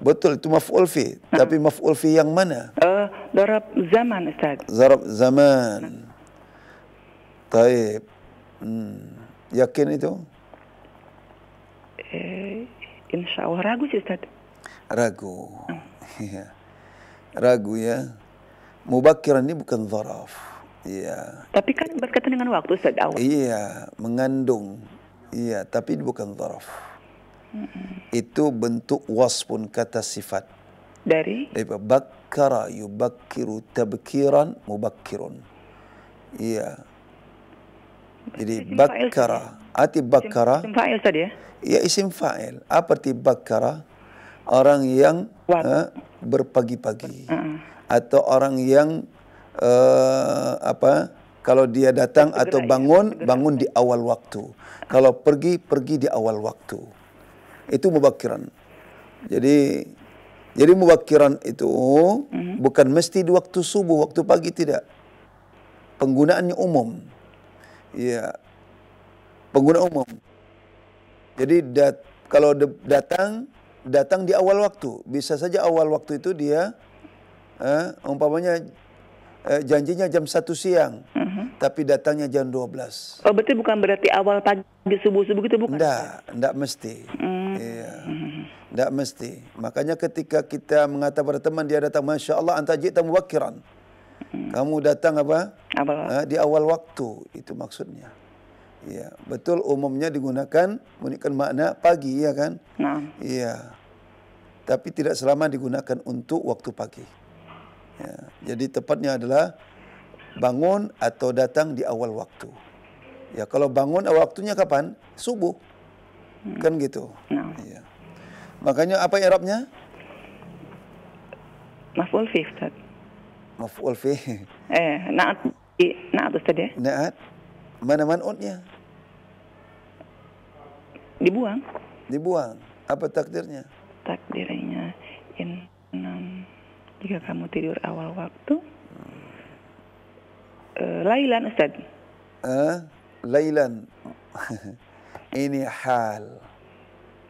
Betul, itu maf'ul fi. Nah. Tapi maf'ul fi yang mana? Uh, dharab zaman, Ustaz. Dharab zaman. Nah. Taib. Hmm. Yakin itu? Eh, insya Allah ragu sih, Ustaz. Ragu. Nah. Iya ragu ya. Mubakiran ini bukan zaraf. Iya. Tapi kan berkaitan dengan waktu Ustaz Iya, mengandung. Iya, tapi bukan zaraf. Mm Itu bentuk pun kata sifat. Dari? Dari bakkara yubakiru tabkiran mubakirun. Iya. Jadi bakara. Arti bakara. Isim fa'il tadi ya? ya? Iya isim fa'il. Apa arti bakara? orang yang uh, berpagi-pagi uh-uh. atau orang yang uh, apa kalau dia datang segera, atau ya. bangun ya, bangun di awal waktu kalau pergi pergi di awal waktu itu mubakiran jadi jadi mubakiran itu uh-huh. bukan mesti di waktu subuh waktu pagi tidak penggunaannya umum ya pengguna umum jadi dat, kalau datang datang di awal waktu. Bisa saja awal waktu itu dia eh, umpamanya eh, janjinya jam 1 siang, uh mhm. -huh. tapi datangnya jam 12. Oh, berarti bukan berarti awal pagi subuh-subuh gitu bukan? Enggak, enggak mesti. Mm. Iya. Enggak mm. mesti. Makanya ketika kita mengatakan pada teman dia datang, Masya Allah antajita muwakiran. Mm. Kamu datang apa? Awal. Eh, di awal waktu, itu maksudnya. Iya betul umumnya digunakan menunjukkan makna pagi ya kan? Nah. Iya. Tapi tidak selama digunakan untuk waktu pagi. Ya, jadi tepatnya adalah bangun atau datang di awal waktu. Ya, kalau bangun waktunya kapan? Subuh. Hmm. Kan gitu. Nah. Iya. Makanya apa Arabnya? Maf'ul fi, Ustaz. Maf'ul fi. Eh, na'at na'at Ustaz ya? Na'at. Mana man'utnya? Dibuang. Dibuang. Apa takdirnya? Takdirnya in enam. Jika kamu tidur awal waktu, hmm. uh, Lailan Ustaz. Uh, Lailan. Ini hal.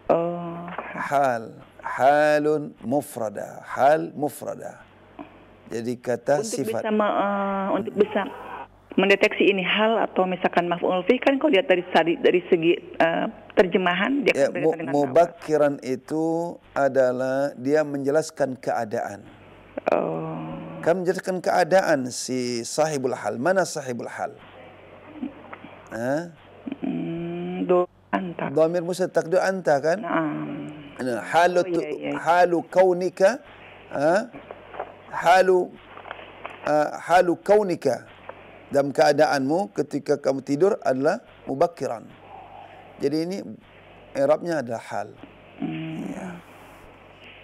Oh. Hal. Halun mufrada. Hal mufrada. Jadi kata untuk sifat. Bisa uh, eh, untuk bisa mendeteksi ini hal atau misalkan maf'ul fi kan kalau lihat dari dari segi uh, terjemahan dia ya, mu, kan mubakiran itu adalah dia menjelaskan keadaan. Oh. Kan menjelaskan keadaan si sahibul hal. Mana sahibul hal? Hah? Hmm, do anta. Dhamir do anta kan? Nah. Halu oh, iya, iya, iya. halu kaunika halu uh, halu kaunika dalam keadaanmu ketika kamu tidur adalah mubakiran. Jadi ini Arabnya adalah hal. Hmm. Ya.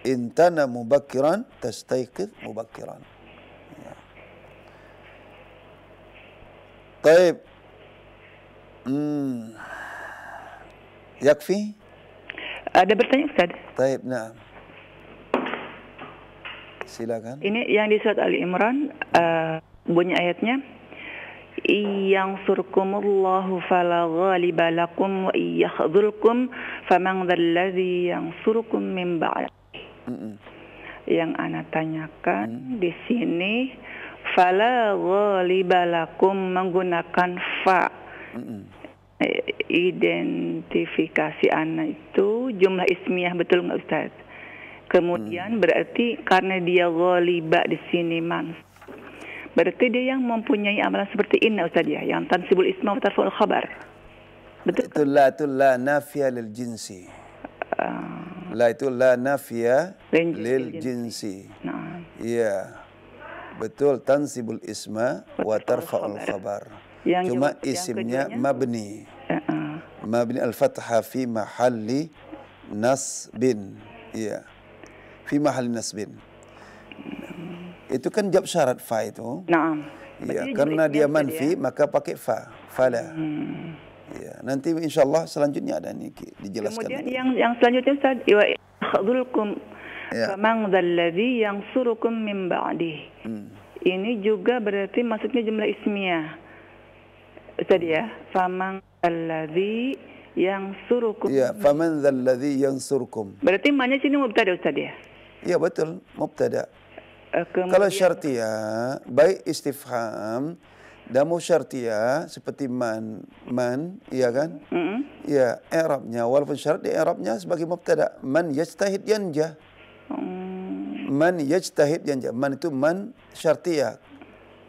Intana mubakiran tastaikid mubakiran. Ya. Taib. Hmm. Yakfi? Ada bertanya Ustaz? Taib, nah. Silakan. Ini yang di surat Ali Imran uh, bunyi ayatnya إن الله فلا غالب لكم وإن يخذلكم فمن ذا الذي ينصركم من بعد yang anak tanyakan mm. di sini fala ghalibalakum menggunakan fa eh, identifikasi anak itu jumlah ismiyah betul nggak Ustaz? Kemudian hmm. berarti karena dia ghaliba di sini mans Berarti dia yang mempunyai amalan seperti inna ya yang tansibul isma wa tarful khabar. Betul? Itu la itu la nafia lil jinsi. Uh, la itu la nafia lil, lil jinsi. Nah. Iya. Yeah. Betul, tansibul isma wa tarfa'ul khabar. Yang Cuma yang isimnya mabni. Uh -uh. Mabni al-fathah fi mahalli nasbin. Iya. Yeah. Fi mahalli nasbin. Itu kan jawab syarat fa itu. Naam. Ya, karena dia manfi ya. maka pakai fa. Fala. Hmm. Ya, nanti insyaallah selanjutnya ada nih dijelaskan. Kemudian yang yang selanjutnya Ustaz, wa khadulkum ya. faman dzalladzi yansurukum min ba'dih. Hmm. Ini juga berarti maksudnya jumlah ismiyah. Ustaz ya, faman dzalladzi surukum Ya, faman dzalladzi surukum Berarti maknanya sini mubtada Ustaz ya? Ya betul, mubtada. Eh, kemudian, Kalau syar'tia baik istifham, damu syar'tia seperti man, man, iya kan? Mm -hmm. Ya, Arabnya, walaupun syarat di Arabnya sebagai mubtada, man yajtahid yanja. Mm. Man yajtahid yanja. Man itu man syar'tia,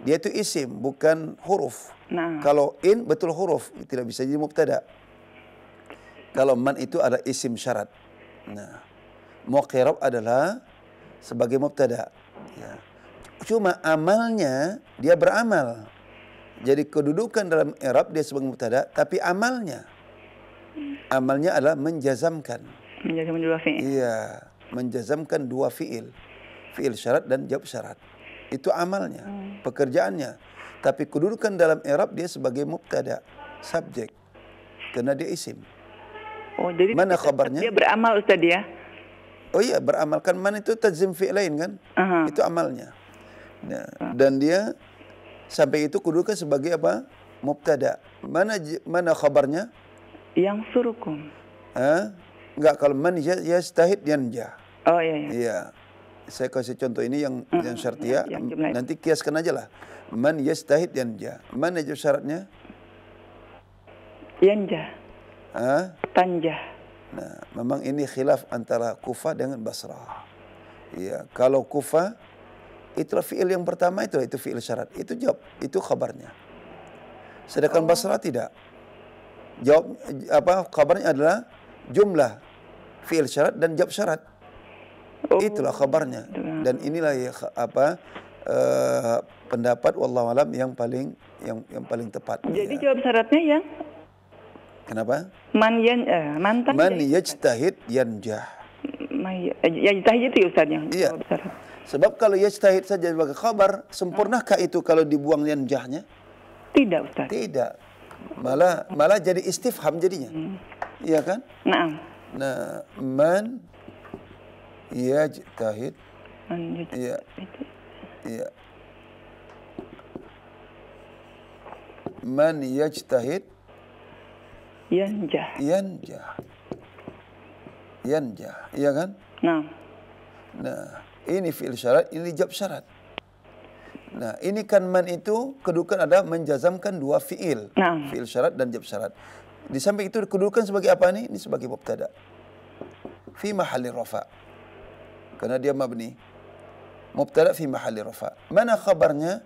Dia itu isim, bukan huruf. Nah. Kalau in betul huruf, tidak bisa jadi mubtada. Kalau man itu ada isim syarat. Nah, muqirab adalah sebagai mubtada. Ya. Cuma amalnya dia beramal. Jadi kedudukan dalam Arab dia sebagai mubtada, tapi amalnya amalnya adalah menjazamkan. Menjazamkan dua fi'il. Iya, menjazamkan dua fi'il. Fi'il syarat dan jawab syarat. Itu amalnya, hmm. pekerjaannya. Tapi kedudukan dalam Arab dia sebagai mubtada, subjek. Karena dia isim. Oh, jadi mana kabarnya Dia beramal Ustaz ya. Oh iya, beramalkan man itu tajzim lain kan? Uh-huh. Itu amalnya. Ya. dan dia sampai itu kudukan sebagai apa? Mubtada. Mana mana khabarnya? Yang surukum. Hah? Enggak kalau man ya ya yastahid yanja. Oh iya iya. Iya. Saya kasih contoh ini yang uh-huh. yang syartia. Ya, yang iya, Nanti kiaskan aja lah. Man yastahid yanja. Mana itu syaratnya? Yanja. Hah? Tanjah. Nah, memang ini khilaf antara Kufa dengan Basrah. Ya, kalau Kufa itu fiil yang pertama itu itu fiil syarat. Itu jawab, itu kabarnya. Sedangkan oh. Basrah tidak. Jawab apa kabarnya adalah jumlah fiil syarat dan jawab syarat. Oh. Itulah kabarnya. Dan inilah ya, apa uh, pendapat wallahualam yang paling yang yang paling tepat. Jadi ya. jawab syaratnya yang Kenapa? Man yan uh, eh, mantan. Man ya, yajtahid yanjah. Ya, eh, yajtahid itu ya, ustaznya. Iya. Sebab kalau yajtahid saja sebagai khabar, sempurnakah itu kalau dibuang yanjahnya? Tidak, Ustaz. Tidak. Malah malah jadi istifham jadinya. Hmm. Iya kan? Nah. Nah, man yajtahid. Man Iya. Iya. Man yajtahid Yanjah. Yanjah. Yanjah, iya kan? Nah. Nah, ini fi'il syarat, ini jawab syarat. Nah, ini kan man itu kedudukan ada menjazamkan dua fi'il. Nah. Fi'il syarat dan jawab syarat. Di samping itu kedudukan sebagai apa nih? Ini sebagai mubtada. Fi mahalli rafa. Karena dia mabni. Mubtada fi mahalli rafa. Mana khabarnya?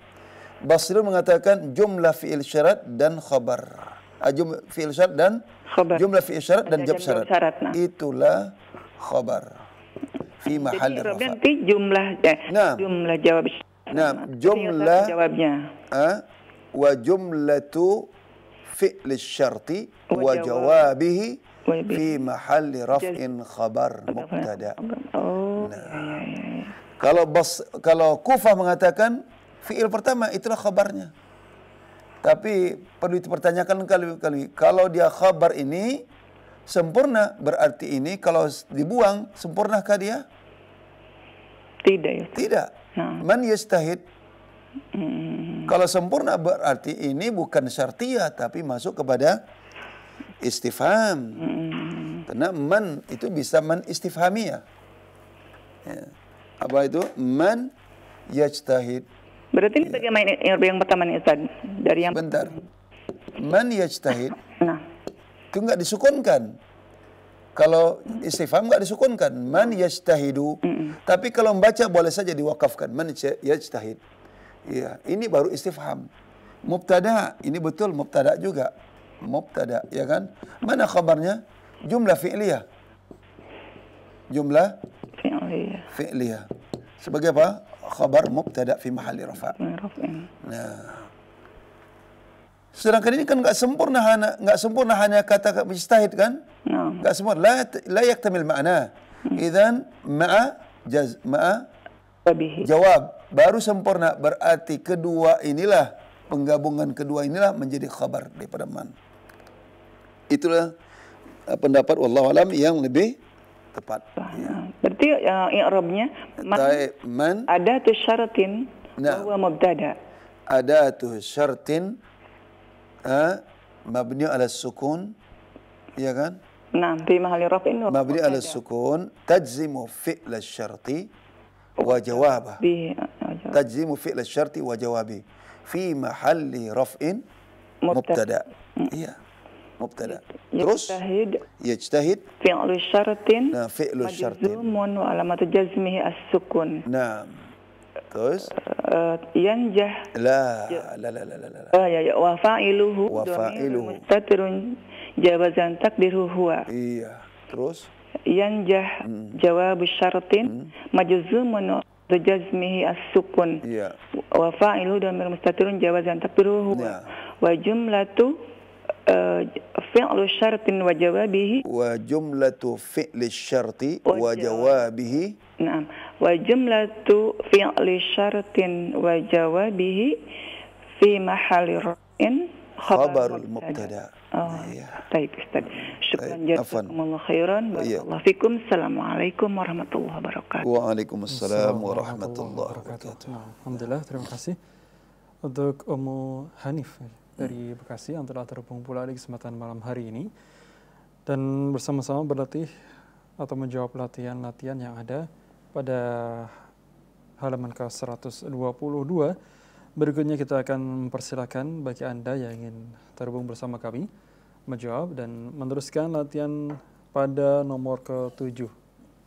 Basri mengatakan jumlah fi'il syarat dan khabar. Ah, jumlah fi'il syarat dan khobar. jumlah fi'il syarat dan jawab syarat. syarat nah. Itulah khobar. Fi mahal Nanti jumlah eh, nah. jumlah jawab Nah, jumlah jawabnya. Eh, wa jumlatu fi'l syarti wa jawabihi fi mahalli raf'in khabar mubtada. Oh. Nah. Ya, ya, ya. Kalau bas, kalau kufah mengatakan fi'il pertama itulah khabarnya. Tapi perlu dipertanyakan kali-kali. Kalau dia khabar ini sempurna, berarti ini kalau dibuang, sempurnakah dia? Tidak. Ya. Tidak. Nah. Man yastahid. Hmm. Kalau sempurna berarti ini bukan syartiyah tapi masuk kepada istifham. Hmm. Karena man itu bisa man istifhamiyah. Ya. Apa itu? Man yajtahid. Berarti ini bagaimana yang pertama nih Ustaz? Dari yang Bentar. Man yajtahid. Nah. Itu enggak disukunkan. Kalau istifham enggak disukunkan. Man yajtahidu. Mm Tapi kalau membaca boleh saja diwakafkan. Man yajtahid. Iya, ini baru istifham. Mubtada, ini betul mubtada juga. Mubtada, ya kan? Mana kabarnya? Jumlah fi'liyah. Jumlah fi'liyah. Fi'liyah. Sebagai apa? khabar mubtada fi mahali rafa. Iya. Nah. Sedangkan ini kan enggak sempurna hanya enggak sempurna hanya kata mujtahid kan? Enggak ya. no. sempurna. La la yaktamil ma'na. Hmm. Idzan ma'a jaz ma'a jawab baru sempurna berarti kedua inilah penggabungan kedua inilah menjadi khabar daripada man. Itulah eh, pendapat wallahu alam yang lebih tepat. Ya. Berarti uh, i'rabnya man, Taib, man adatu syaratin nah. huwa mubtada. Adatu syaratin uh, mabni ala sukun ya kan? Nah, fi mahali raf'in mabni ala sukun tajzimu fi'la syarti wa jawabah. تجزيم فعل الشرط وجوابه في محل رفع مبتدا, مبتدأ mubtada. Terus yajtahid fi'lu syartin. Nah, fi'lu syartin. Majzumun wa alamatu jazmihi as-sukun. Nah. Terus uh, yanjah. La, la la la la la. Oh ya ya wa fa'iluhu wa fa'iluhu mustatirun jawazan takdiru huwa. Iya. Terus yanjah hmm. jawab syartin hmm. majzumun jazmihi as-sukun. Iya. Wa fa'iluhu dhamir mustatirun jawazan takdiru huwa. Nah. Wa jumlatu fi'lu syartin wa jawabihi wa jumlatu fi'li syarti wa jawabihi Naam wa jumlatu fi'li fi mahali raf'in khabarul mubtada Oh, iya. Baik, Ustaz. Syukran jazakumullah khairan. Iya. Barakallahu fikum. Assalamualaikum wabarakatuh. Waalaikumsalam warahmatullahi wabarakatuh. Alhamdulillah, terima kasih. Untuk Umu Hanif dari Bekasi yang telah terhubung pula di kesempatan malam hari ini dan bersama-sama berlatih atau menjawab latihan-latihan yang ada pada halaman ke-122. Berikutnya kita akan mempersilahkan bagi Anda yang ingin terhubung bersama kami menjawab dan meneruskan latihan pada nomor ke-7.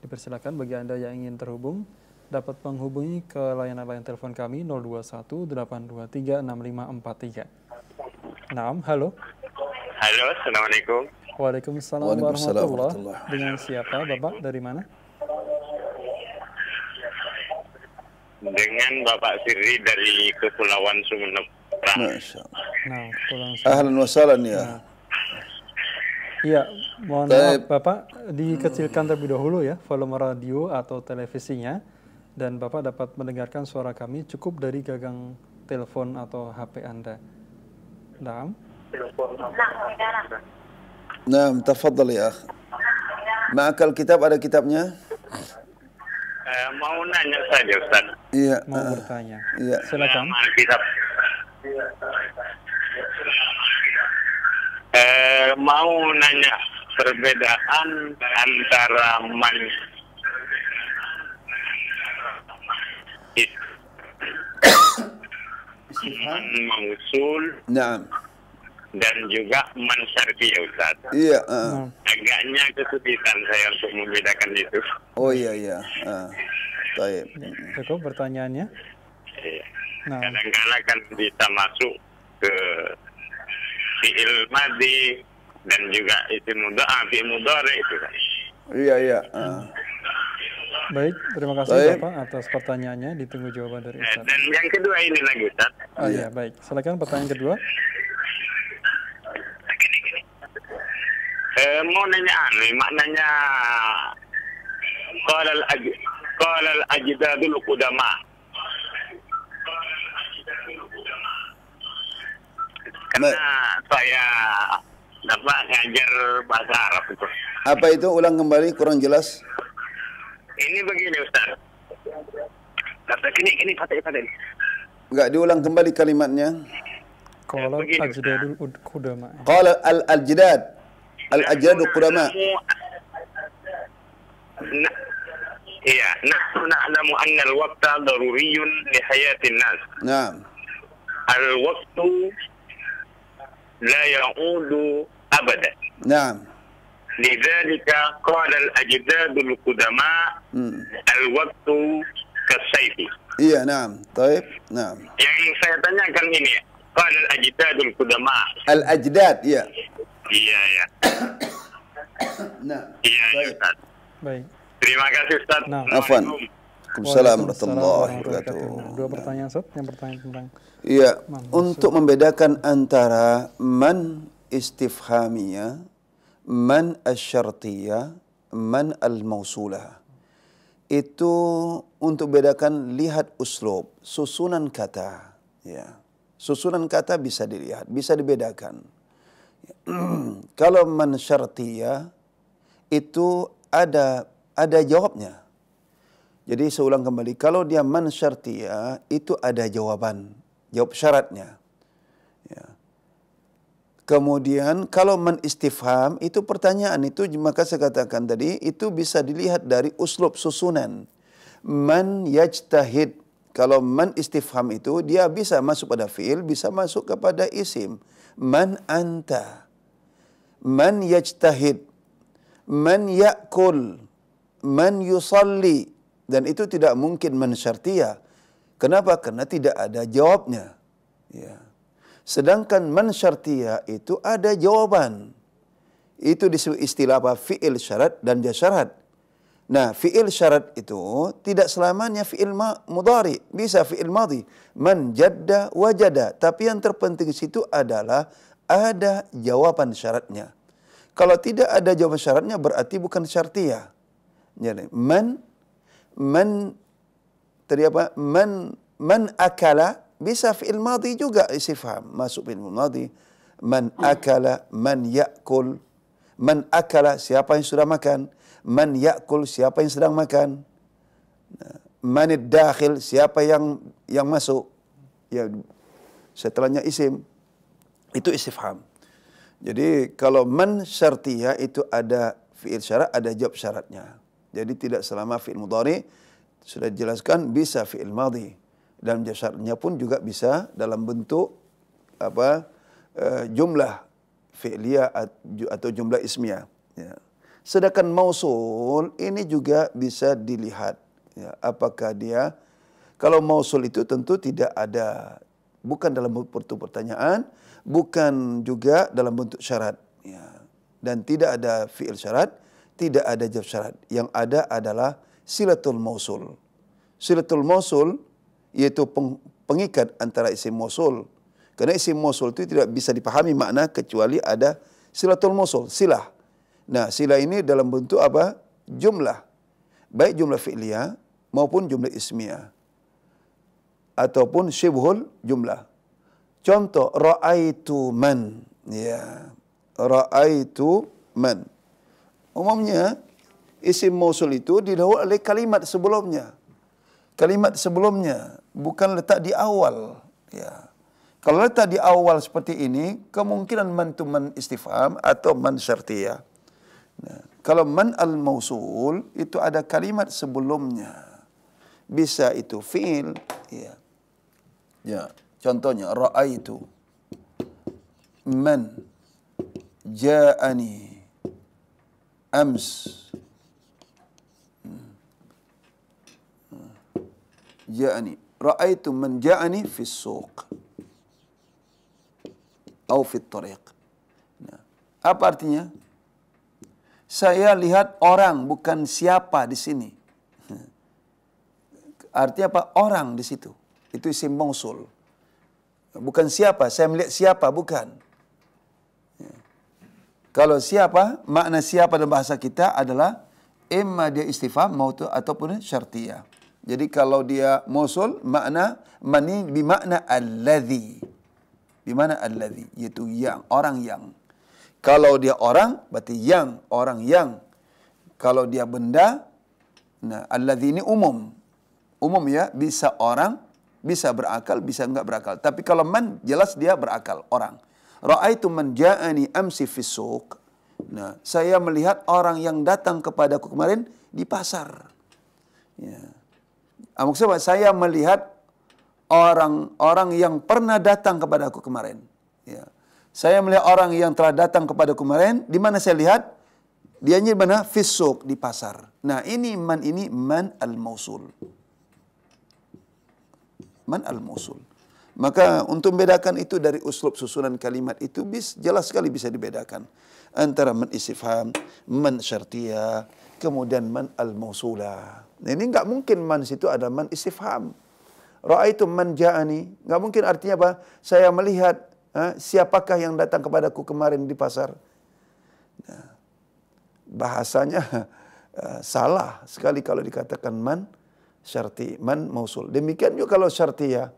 Dipersilakan bagi Anda yang ingin terhubung dapat menghubungi ke layanan-layanan telepon kami 021 823 6543. Naam, halo. Halo, Assalamualaikum. Waalaikumsalam, Waalaikumsalam wabarakatuh. Dengan siapa, Bapak? Dari mana? Dengan Bapak Siri dari Kepulauan Sumeneb. Masya Nah, Ahlan wa sahlan ya. Nah. Iya, mohon maaf Bapak dikecilkan terlebih dahulu ya volume radio atau televisinya dan Bapak dapat mendengarkan suara kami cukup dari gagang telepon atau HP Anda. نعم نعم تفضل يا أخ معك الكتاب ada kitabnya eh, mau nanya saja Ustaz iya mau uh, bertanya iya silakan kitab eh, mau nanya perbedaan antara man Istifham nah. Dan juga mansyarfi ya Ustaz. Iya. Uh. Agaknya kesulitan saya untuk membedakan itu. Oh iya iya. Uh. Baik. Ya, Cukup pertanyaannya. Iya. Nah. Kadang-kadang kan bisa masuk ke fi'il madi dan juga itu mudah, ah, fi'il itu kan. Iya iya. Uh. Baik, terima kasih baik. Bapak atas pertanyaannya. Ditunggu jawaban dari eh, Ustaz. Dan yang kedua ini lagi Ustaz. Oh iya, baik. Silakan pertanyaan kedua. Eh, mau nanya ini anu, maknanya qala al-ajdad qala al-ajdadul qudama. Karena saya dapat ngajar bahasa Arab itu. Apa itu ulang kembali kurang jelas? Ini begini Ustaz. Kata ini ini kata kata ini. Enggak diulang kembali kalimatnya. Kalau ajdadul qudama. Qala al ajdad. Al ajdad qudama. Iya, nahnu na'lamu anna al-waqta daruriyyun li hayatin nas. Naam. Al-waqtu la ya'udu abada. Naam. لذلك قال الأجداد القدماء الوقت كالسيف Iya, نعم طيب, نعم Yang saya كان ini, قال الأجداد القدماء. الأجداد, iya. Iya, iya. نعم iya, iya baik. Terima kasih Ustaz. Nah, Afwan. Waalaikumsalam warahmatullahi wabarakatuh. Dua pertanyaan Ustaz, yang pertanyaan tentang Iya, untuk membedakan antara man istifhamiyah man asyartiyah, man al-mausulah. Itu untuk bedakan lihat uslub, susunan kata. Ya. Susunan kata bisa dilihat, bisa dibedakan. Kalau man syartiyah itu ada ada jawabnya. Jadi seulang kembali, kalau dia man syartiyah itu ada jawaban, jawab syaratnya. Kemudian kalau menistifham itu pertanyaan itu maka saya katakan tadi itu bisa dilihat dari uslub susunan. Man yajtahid. Kalau man istifham itu dia bisa masuk pada fiil, bisa masuk kepada isim. Man anta. Man yajtahid. Man yakul. Man yusalli. Dan itu tidak mungkin mensyartiyah. Kenapa? Karena tidak ada jawabnya. Ya. Sedangkan man syartiyah itu ada jawaban. Itu disebut istilah apa? Fi'il syarat dan dia syarat. Nah, fi'il syarat itu tidak selamanya fi'il mudari. Bisa fi'il madhi. Man jadda wajada. Tapi yang terpenting situ adalah ada jawaban syaratnya. Kalau tidak ada jawaban syaratnya berarti bukan syartiyah. Jadi, man, man, tadi apa? Man, man akala bisa fi'il madhi juga istifham masuk fi'il madhi man akala man yakul man akala siapa yang sudah makan man yakul siapa yang sedang makan man dakhil siapa yang yang masuk ya setelahnya isim itu istifham jadi kalau man syartiyah itu ada fi'il syarat ada jawab syaratnya jadi tidak selama fi'il mudhari sudah dijelaskan bisa fi'il madhi dan jasadnya pun juga bisa dalam bentuk apa eh, jumlah fi'liya atau jumlah ismiyah ya. sedangkan mausul ini juga bisa dilihat ya, apakah dia kalau mausul itu tentu tidak ada bukan dalam bentuk pertanyaan bukan juga dalam bentuk syarat ya. dan tidak ada fi'il syarat tidak ada jawab syarat yang ada adalah silatul mausul silatul mausul yaitu pengikat antara isim mosul. Karena isim mosul itu tidak bisa dipahami makna kecuali ada silatul mosul, silah. Nah, silah ini dalam bentuk apa? Jumlah. Baik jumlah fi'liyah maupun jumlah ismiyah. Ataupun syibhul jumlah. Contoh, ra'aitu man. Ya, ra'aitu man. Umumnya, isim mosul itu didahului oleh kalimat sebelumnya kalimat sebelumnya, bukan letak di awal. Ya. Kalau letak di awal seperti ini, kemungkinan man tu man istifham atau man syartiyah. Nah, kalau man al-mausul, itu ada kalimat sebelumnya. Bisa itu fi'il. Ya. ya. Contohnya, ra'aitu man ja'ani ams ja'ani. Ra'aitu man ja'ani fi suq. Atau fi tariq. Nah, apa artinya? Saya lihat orang bukan siapa di sini. Artinya apa? Orang di situ. Itu isim mongsul. Bukan siapa, saya melihat siapa, bukan. Ya. Kalau siapa, makna siapa dalam bahasa kita adalah imma dia istifam mautu ataupun syartiyah. Jadi kalau dia mausul makna mani bimakna alladhi. Bimana alladhi? Yaitu yang, orang yang. Kalau dia orang berarti yang, orang yang. Kalau dia benda nah alladhi ini umum. Umum ya, bisa orang, bisa berakal, bisa enggak berakal. Tapi kalau man jelas dia berakal, orang. Ra'aitu man ja'ani amsi fisuk. Nah, saya melihat orang yang datang kepadaku kemarin di pasar. Ya. Ah, Maksudnya saya melihat orang-orang yang pernah datang kepada aku kemarin. Ya. Saya melihat orang yang telah datang kepada aku kemarin. Di mana saya lihat? Dia di mana? Fisuk di pasar. Nah ini man ini man al-mausul. Man al-mausul. Maka untuk membedakan itu dari uslub susunan kalimat itu bis, jelas sekali bisa dibedakan. Antara man istifham, man syartiyah, kemudian man al-mausulah. Ini nggak mungkin man situ ada man istifham. Ra'aitu man ja'ani. Nggak mungkin artinya apa? Saya melihat ha, siapakah yang datang kepadaku kemarin di pasar. Nah, bahasanya uh, salah sekali kalau dikatakan man syarti, man mausul. Demikian juga kalau ya.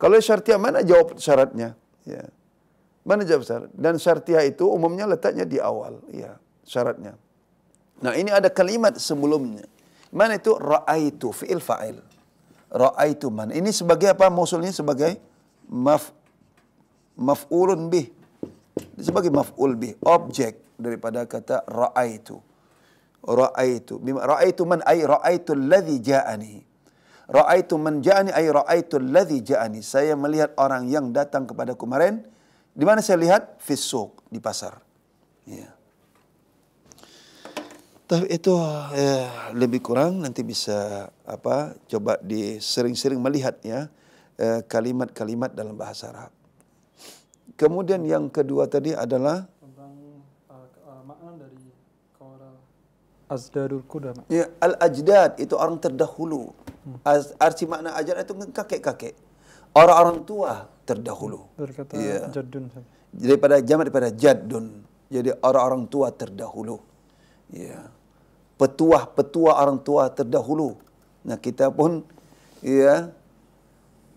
Kalau syar'tia mana jawab syaratnya? Ya. Mana jawab syarat? Dan syar'tia itu umumnya letaknya di awal, ya, syaratnya. Nah, ini ada kalimat sebelumnya. Man itu ra'aitu fi'il fa'il. Ra'aitu man. Ini sebagai apa? Musulnya sebagai maf maf'ulun bih. Sebagai maf'ul bih, objek daripada kata ra'aitu. Ra'aitu. Ra'aitu man ay ra'aitu alladhi ja'ani. Ra'aitu man ja'ani ay ra'aitu alladhi ja'ani. Saya melihat orang yang datang kepada kemarin. Di mana saya lihat? Fisuk, di pasar. Ya. Yeah. Tapi itu eh, lebih kurang nanti bisa apa coba disering-sering melihat ya eh, kalimat-kalimat eh, dalam bahasa Arab. Kemudian yang kedua tadi adalah eh, eh, Azdarul Ya, al-ajdad itu orang terdahulu. Hmm. Az, Arti makna ajdad itu kakek-kakek. Orang-orang tua terdahulu. Berkata kata ya. jadun. Daripada jamak daripada jadun. Jadi orang-orang tua terdahulu. Ya petuah petuah orang tua terdahulu. Nah, kita pun ya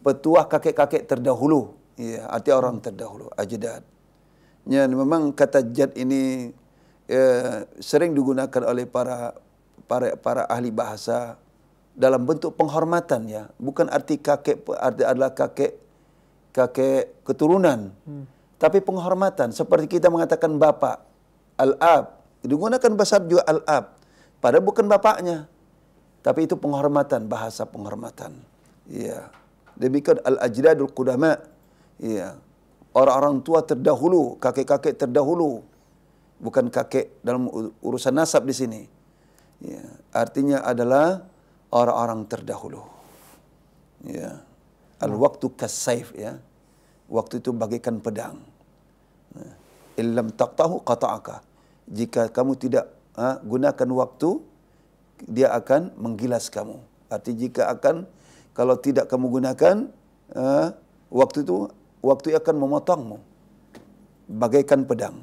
petuah kakek-kakek terdahulu. Ya, arti orang terdahulu, ajdad. Ya, memang kata jad ini ya, sering digunakan oleh para para para ahli bahasa dalam bentuk penghormatan ya, bukan arti kakek arti adalah kakek kakek keturunan. Hmm. Tapi penghormatan seperti kita mengatakan bapak, al-ab. Digunakan bahasa juga al-ab. Padahal bukan bapaknya. Tapi itu penghormatan, bahasa penghormatan. Iya. Demikian al-ajdadul qudama. Iya. Orang-orang tua terdahulu, kakek-kakek terdahulu. Bukan kakek dalam urusan nasab di sini. Iya. Artinya adalah orang-orang terdahulu. Ya. Al-waktu kasaif ya. Waktu itu bagaikan pedang. Iya. Illam taqtahu qata'aka. Jika kamu tidak ha, gunakan waktu, dia akan menggilas kamu. Arti jika akan, kalau tidak kamu gunakan, ha, waktu itu, waktu akan memotongmu. Bagaikan pedang.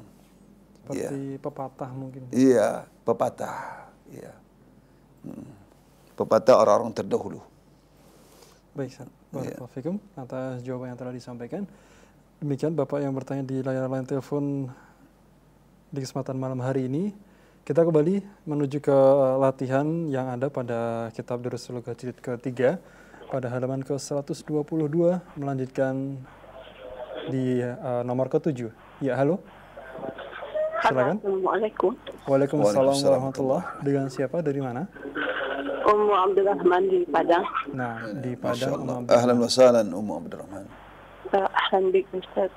Seperti ya. pepatah mungkin. Iya, pepatah. Iya. Hmm. Pepatah orang-orang terdahulu. Baik, Assalamualaikum Waalaikumsalam yeah. atas jawaban yang telah disampaikan. Demikian Bapak yang bertanya di layar layar telepon di kesempatan malam hari ini. Kita kembali menuju ke eh, latihan yang ada pada kitab Darussulugah jilid ketiga pada halaman ke-122 melanjutkan di uh, nomor ke-7. Ya, halo. Silakan. Assalamualaikum. Waalaikumsalam warahmatullahi Dengan siapa? Dari mana? Ummu Abdurrahman di Padang. Nah, di Padang. Ahlan wa sahlan Ummu Abdurrahman. Eh, Ahlan bik Ustaz.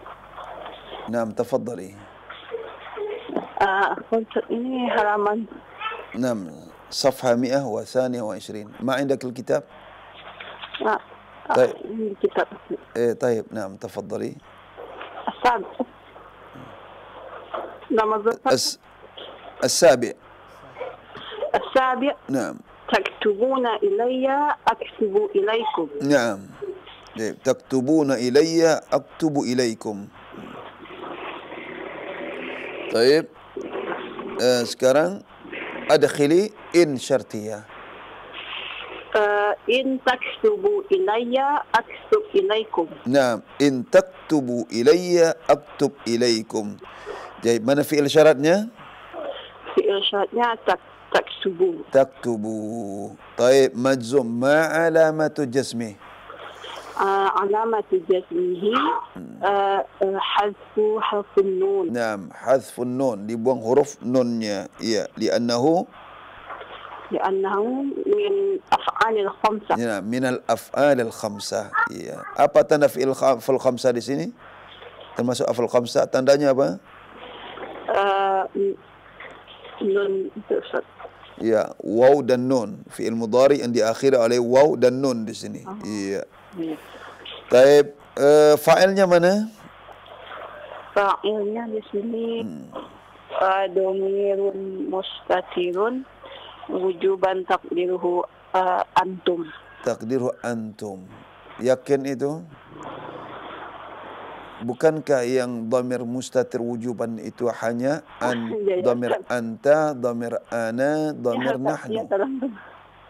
Naam, tafadhali. قلت إني هرما نعم صفحة 122 ما عندك الكتاب؟ لا طيب الكتاب إيه طيب نعم تفضلي السابع الس... السابع السابع نعم تكتبون إلي أكتب إليكم نعم طيب تكتبون إلي أكتب إليكم طيب uh, sekarang adkhili in syartiyah. Uh, in taktubu ilayya aktub ilaikum. Nah, in taktubu ilayya aktub ilaikum. Jadi mana fi'il syaratnya? Fi'il syaratnya tak taktubu. Taktubu. Baik, majzum ma alamatu jasmi? Uh, آه، علامة جزمه آه، آه، حذف حرف النون نعم حذف النون لبون حروف نون يا لأنه لأنه من أفعال الخمسة نعم من الأفعال الخمسة يا أبا تنف في الخمسة دي سيني termasuk afal khamsa tandanya apa? nun uh, ya waw dan nun fi'il mudhari yang diakhiri oleh waw dan nun di sini. Iya. Taib, uh, eh, failnya mana? Failnya di sini hmm. uh, domirun mustatirun wujuban takdiruhu uh, antum. Takdiruhu antum. Yakin itu? Bukankah yang domir mustatir wujuban itu hanya an, iya, iya. anta, domir ana, domir ya, nahnu?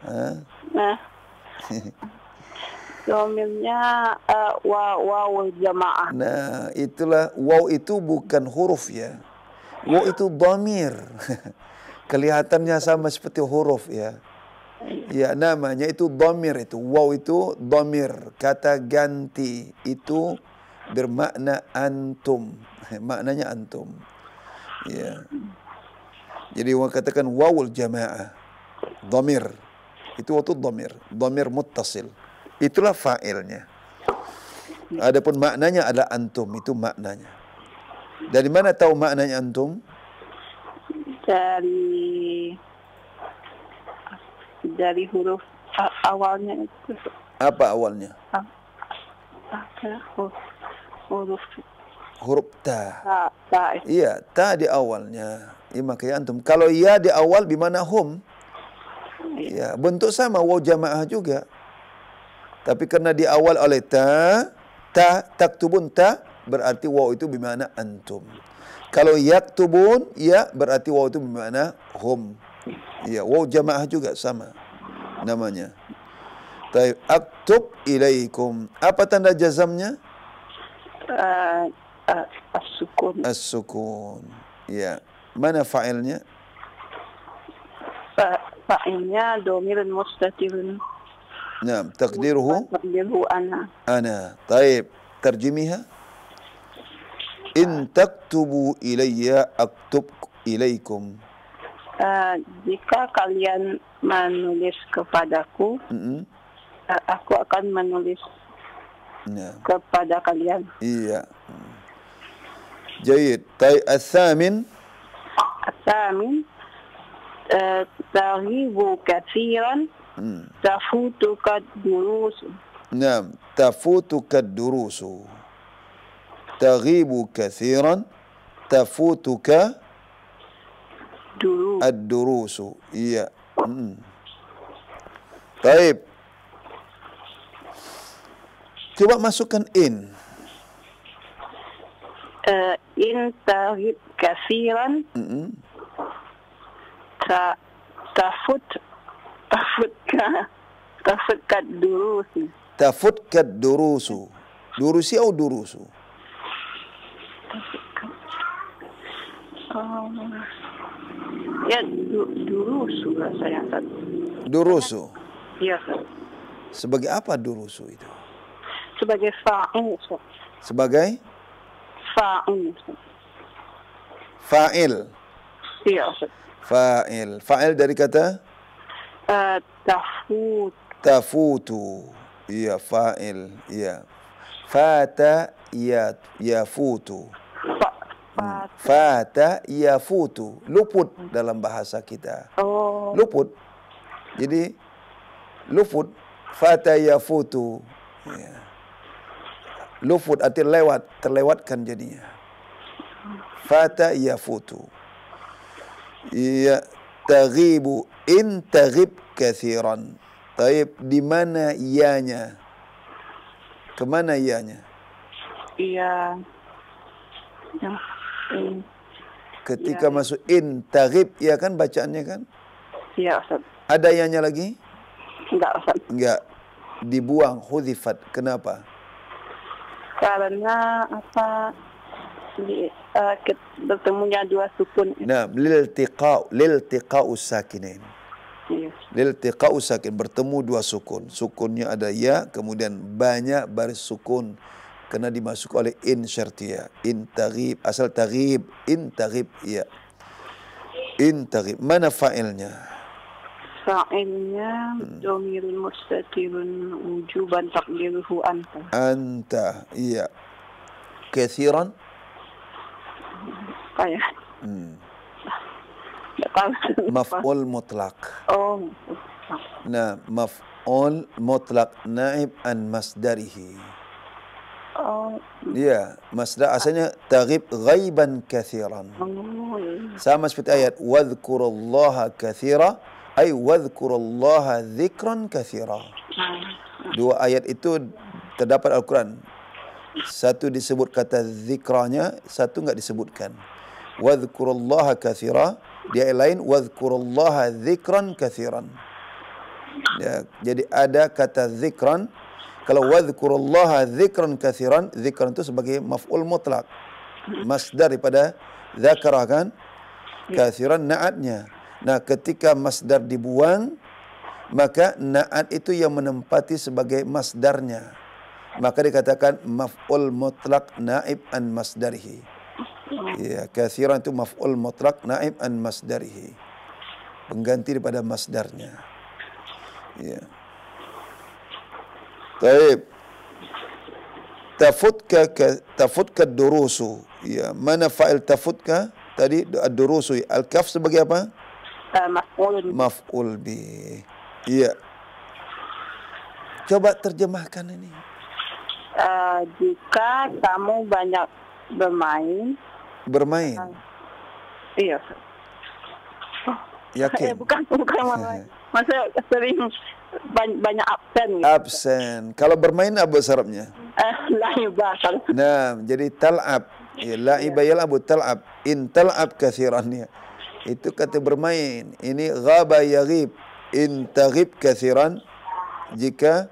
Ya, Nah. domilnya uh, eh, waw, waw jamaah. Nah, itulah waw itu bukan huruf ya. Waw itu domir. Kelihatannya sama seperti huruf ya. Ya, namanya itu domir itu. Waw itu domir. Kata ganti itu bermakna antum. Maknanya antum. Ya. Jadi orang katakan wawul jamaah. Domir. Itu waktu domir. Domir mutasil. Itulah fa'ilnya. Adapun maknanya adalah antum, itu maknanya. Dari mana tahu maknanya antum? Dari dari huruf awalnya itu. Apa awalnya? Huruf huruf ta. ta, Iya, ta di awalnya. Ya, makanya antum. Kalau iya di awal di mana hum? Ya, bentuk sama waw jamaah juga. Tapi karena di awal oleh ta, ta taktubun ta berarti waw itu bermakna antum. Kalau yaktubun ya berarti waw itu bermakna hum. Ya, waw jamaah juga sama namanya. Taib aktub ilaikum. Apa tanda jazamnya? Uh, uh, as-sukun. Ya. Mana fa'ilnya? Fa eh, fa'ilnya domirun mustatirun. نعم تقديره تقديره أنا أنا طيب ترجميها إن تكتبوا إلي أكتب إليكم jika kalian menulis kepadaku, aku akan menulis kepada kalian. Iya. Jayid. Tay asamin. Asamin. Tahibu kathiran. Hmm. Tafutuka durusu. Naam, tafutuka durusu. Taghibu kathiran, tafutuka durusu. Ad-durusu. Iya. Hmm. Taib. Coba masukkan in. Uh, in tahib kasiran. Mm -hmm. Ta tafut Tafudka. Tafudka durusi. Tafudka durusu. Durusi atau durusu? oh ya durusu durusu saya Durusu. Iya. Sebagai apa durusu itu? Sebagai fa'il. Sebagai? Fa'il. Fa'il. Iya. Fa'il. Fa'il dari kata? Uh, eh, tafut. Tafutu. Iya fa'il. Iya. Fata ya yafutu. Fa hmm. Fata yafutu. Luput dalam bahasa kita. Oh. Luput. Jadi luput fata yafutu. Ya. Luput artinya lewat, terlewatkan jadinya. Fata yafutu. Iya, taghibu in taghib kathiran. Taib, di mana ianya? Kemana ianya? Iya. Ya. In. Ketika ya. masuk in taghib, ya kan bacaannya kan? Iya, Ustaz. Ada ianya lagi? Enggak, Ustaz. Enggak. Dibuang Hudifat Kenapa? Karena apa? Eh, bertemunya dua sukun. Nah, liltiqa'u iya. liltiqa'u ini. lil Liltiqa'u usakin bertemu dua sukun. Sukunnya ada ya, kemudian banyak baris sukun kena dimasuk oleh in syartia. In taghib, asal taghib, in taghib ya. In taghib. Mana fa'ilnya? fa'ilnya hmm. domirul mustatirun ujuban takdiruhu anta. Anta, iya. Kathiran? apa ya? Hmm. Tak Maf'ul mutlak. Oh. Nah, maf'ul mutlak naib an masdarihi. Oh. Ya, masdar asalnya taghib ghaiban kathiran. Oh. Ya. Sama seperti ayat wadhkurullaha kathira ay wadhkurullaha dhikran kathira. Ah, ah. Dua ayat itu terdapat Al-Quran satu disebut kata zikranya, satu enggak disebutkan. Wadhkurullaha kathira, dia ayat lain wadhkurullaha zikran kathiran. Ya, jadi ada kata zikran, kalau wadhkurullaha zikran kathiran, zikran itu sebagai maf'ul mutlak. Masdar daripada zakara kan? Kathiran na'atnya. Nah ketika masdar dibuang, maka na'at itu yang menempati sebagai masdarnya. maka dikatakan maf'ul mutlak naib an masdarihi. Ya, kathiran itu maf'ul mutlak naib an masdarihi. Pengganti daripada masdarnya. Ya. Taib. Tafutka tafutka durusu. Ya, mana fa'il tafutka? Tadi ad-durusu. Al-kaf sebagai apa? maf'ul. Eh, maf'ul bi. Iya. Coba terjemahkan ini. Eh, jika kamu banyak bermain. Bermain. Uh, iya. Oh, Yakin. Eh, bukan bukan Masa sering banyak absen. Gitu. Absen. Kalau bermain apa sarapnya? Uh, Nah, jadi talab. Ya, laiba iya. yalabu talab. In talab kathirannya. Itu kata bermain. Ini ghaba yagib. In tagib kathiran. Jika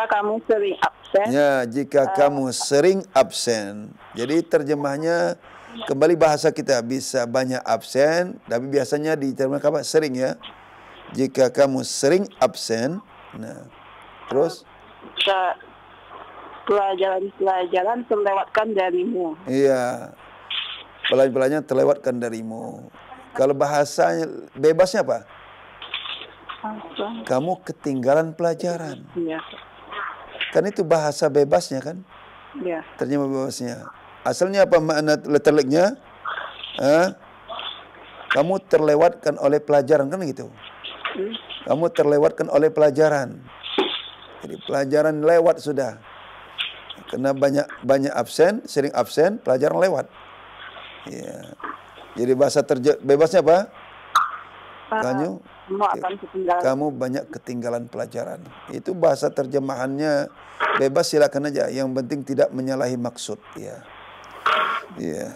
jika kamu sering absen. Ya, jika uh, kamu sering absen. Jadi terjemahnya kembali bahasa kita bisa banyak absen, tapi biasanya diterjemahkan apa? Sering ya. Jika kamu sering absen, nah. Terus pelajaran-pelajaran terlewatkan darimu. Iya. Pelajarannya terlewatkan darimu. Kalau bahasanya bebasnya apa? Kamu ketinggalan pelajaran. Iya. Kan itu bahasa bebasnya kan? Ya. Terjemah bebasnya. Asalnya apa makna letterleknya, Hah? Kamu terlewatkan oleh pelajaran kan gitu? Hmm. Kamu terlewatkan oleh pelajaran. Jadi pelajaran lewat sudah. Karena banyak banyak absen, sering absen, pelajaran lewat. Ya. Jadi bahasa terje bebasnya apa? Uh, semua ya. akan ketinggalan. Kamu banyak ketinggalan pelajaran. Itu bahasa terjemahannya bebas silakan aja. Yang penting tidak menyalahi maksud. Ya. Ya.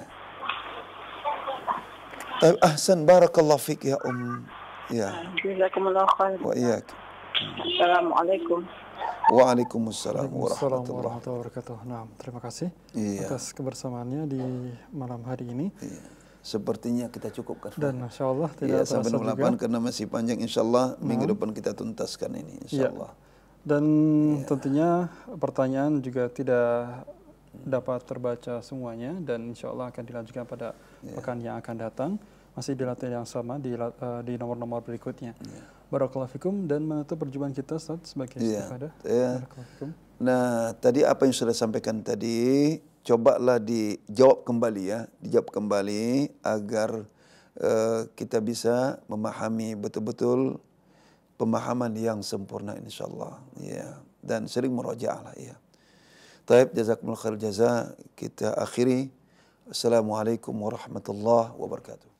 Tapi ahsan barakallahu fik ya um. Ya. Wa iyyak. Assalamualaikum. Waalaikumsalam warahmatullahi wabarakatuh. Nah, terima kasih iya. atas kebersamaannya di malam hari ini. Iya sepertinya kita cukupkan. Dan Masya Allah tidak ya, sampai delapan karena masih panjang insya Allah nah. minggu depan kita tuntaskan ini insya ya. Allah. Dan ya. tentunya pertanyaan juga tidak dapat terbaca semuanya dan insya Allah akan dilanjutkan pada ya. pekan yang akan datang. Masih di latihan yang sama di, uh, di nomor-nomor berikutnya. Ya. Barakallahu dan menutup perjumpaan kita saat sebagai ya. Ya. Ya. Nah, tadi apa yang sudah sampaikan tadi cobalah dijawab kembali ya dijawab kembali agar uh, kita bisa memahami betul-betul pemahaman yang sempurna insyaallah ya yeah. dan sering merojaahlah ya taib jazakumul khair jaza kita akhiri assalamualaikum warahmatullahi wabarakatuh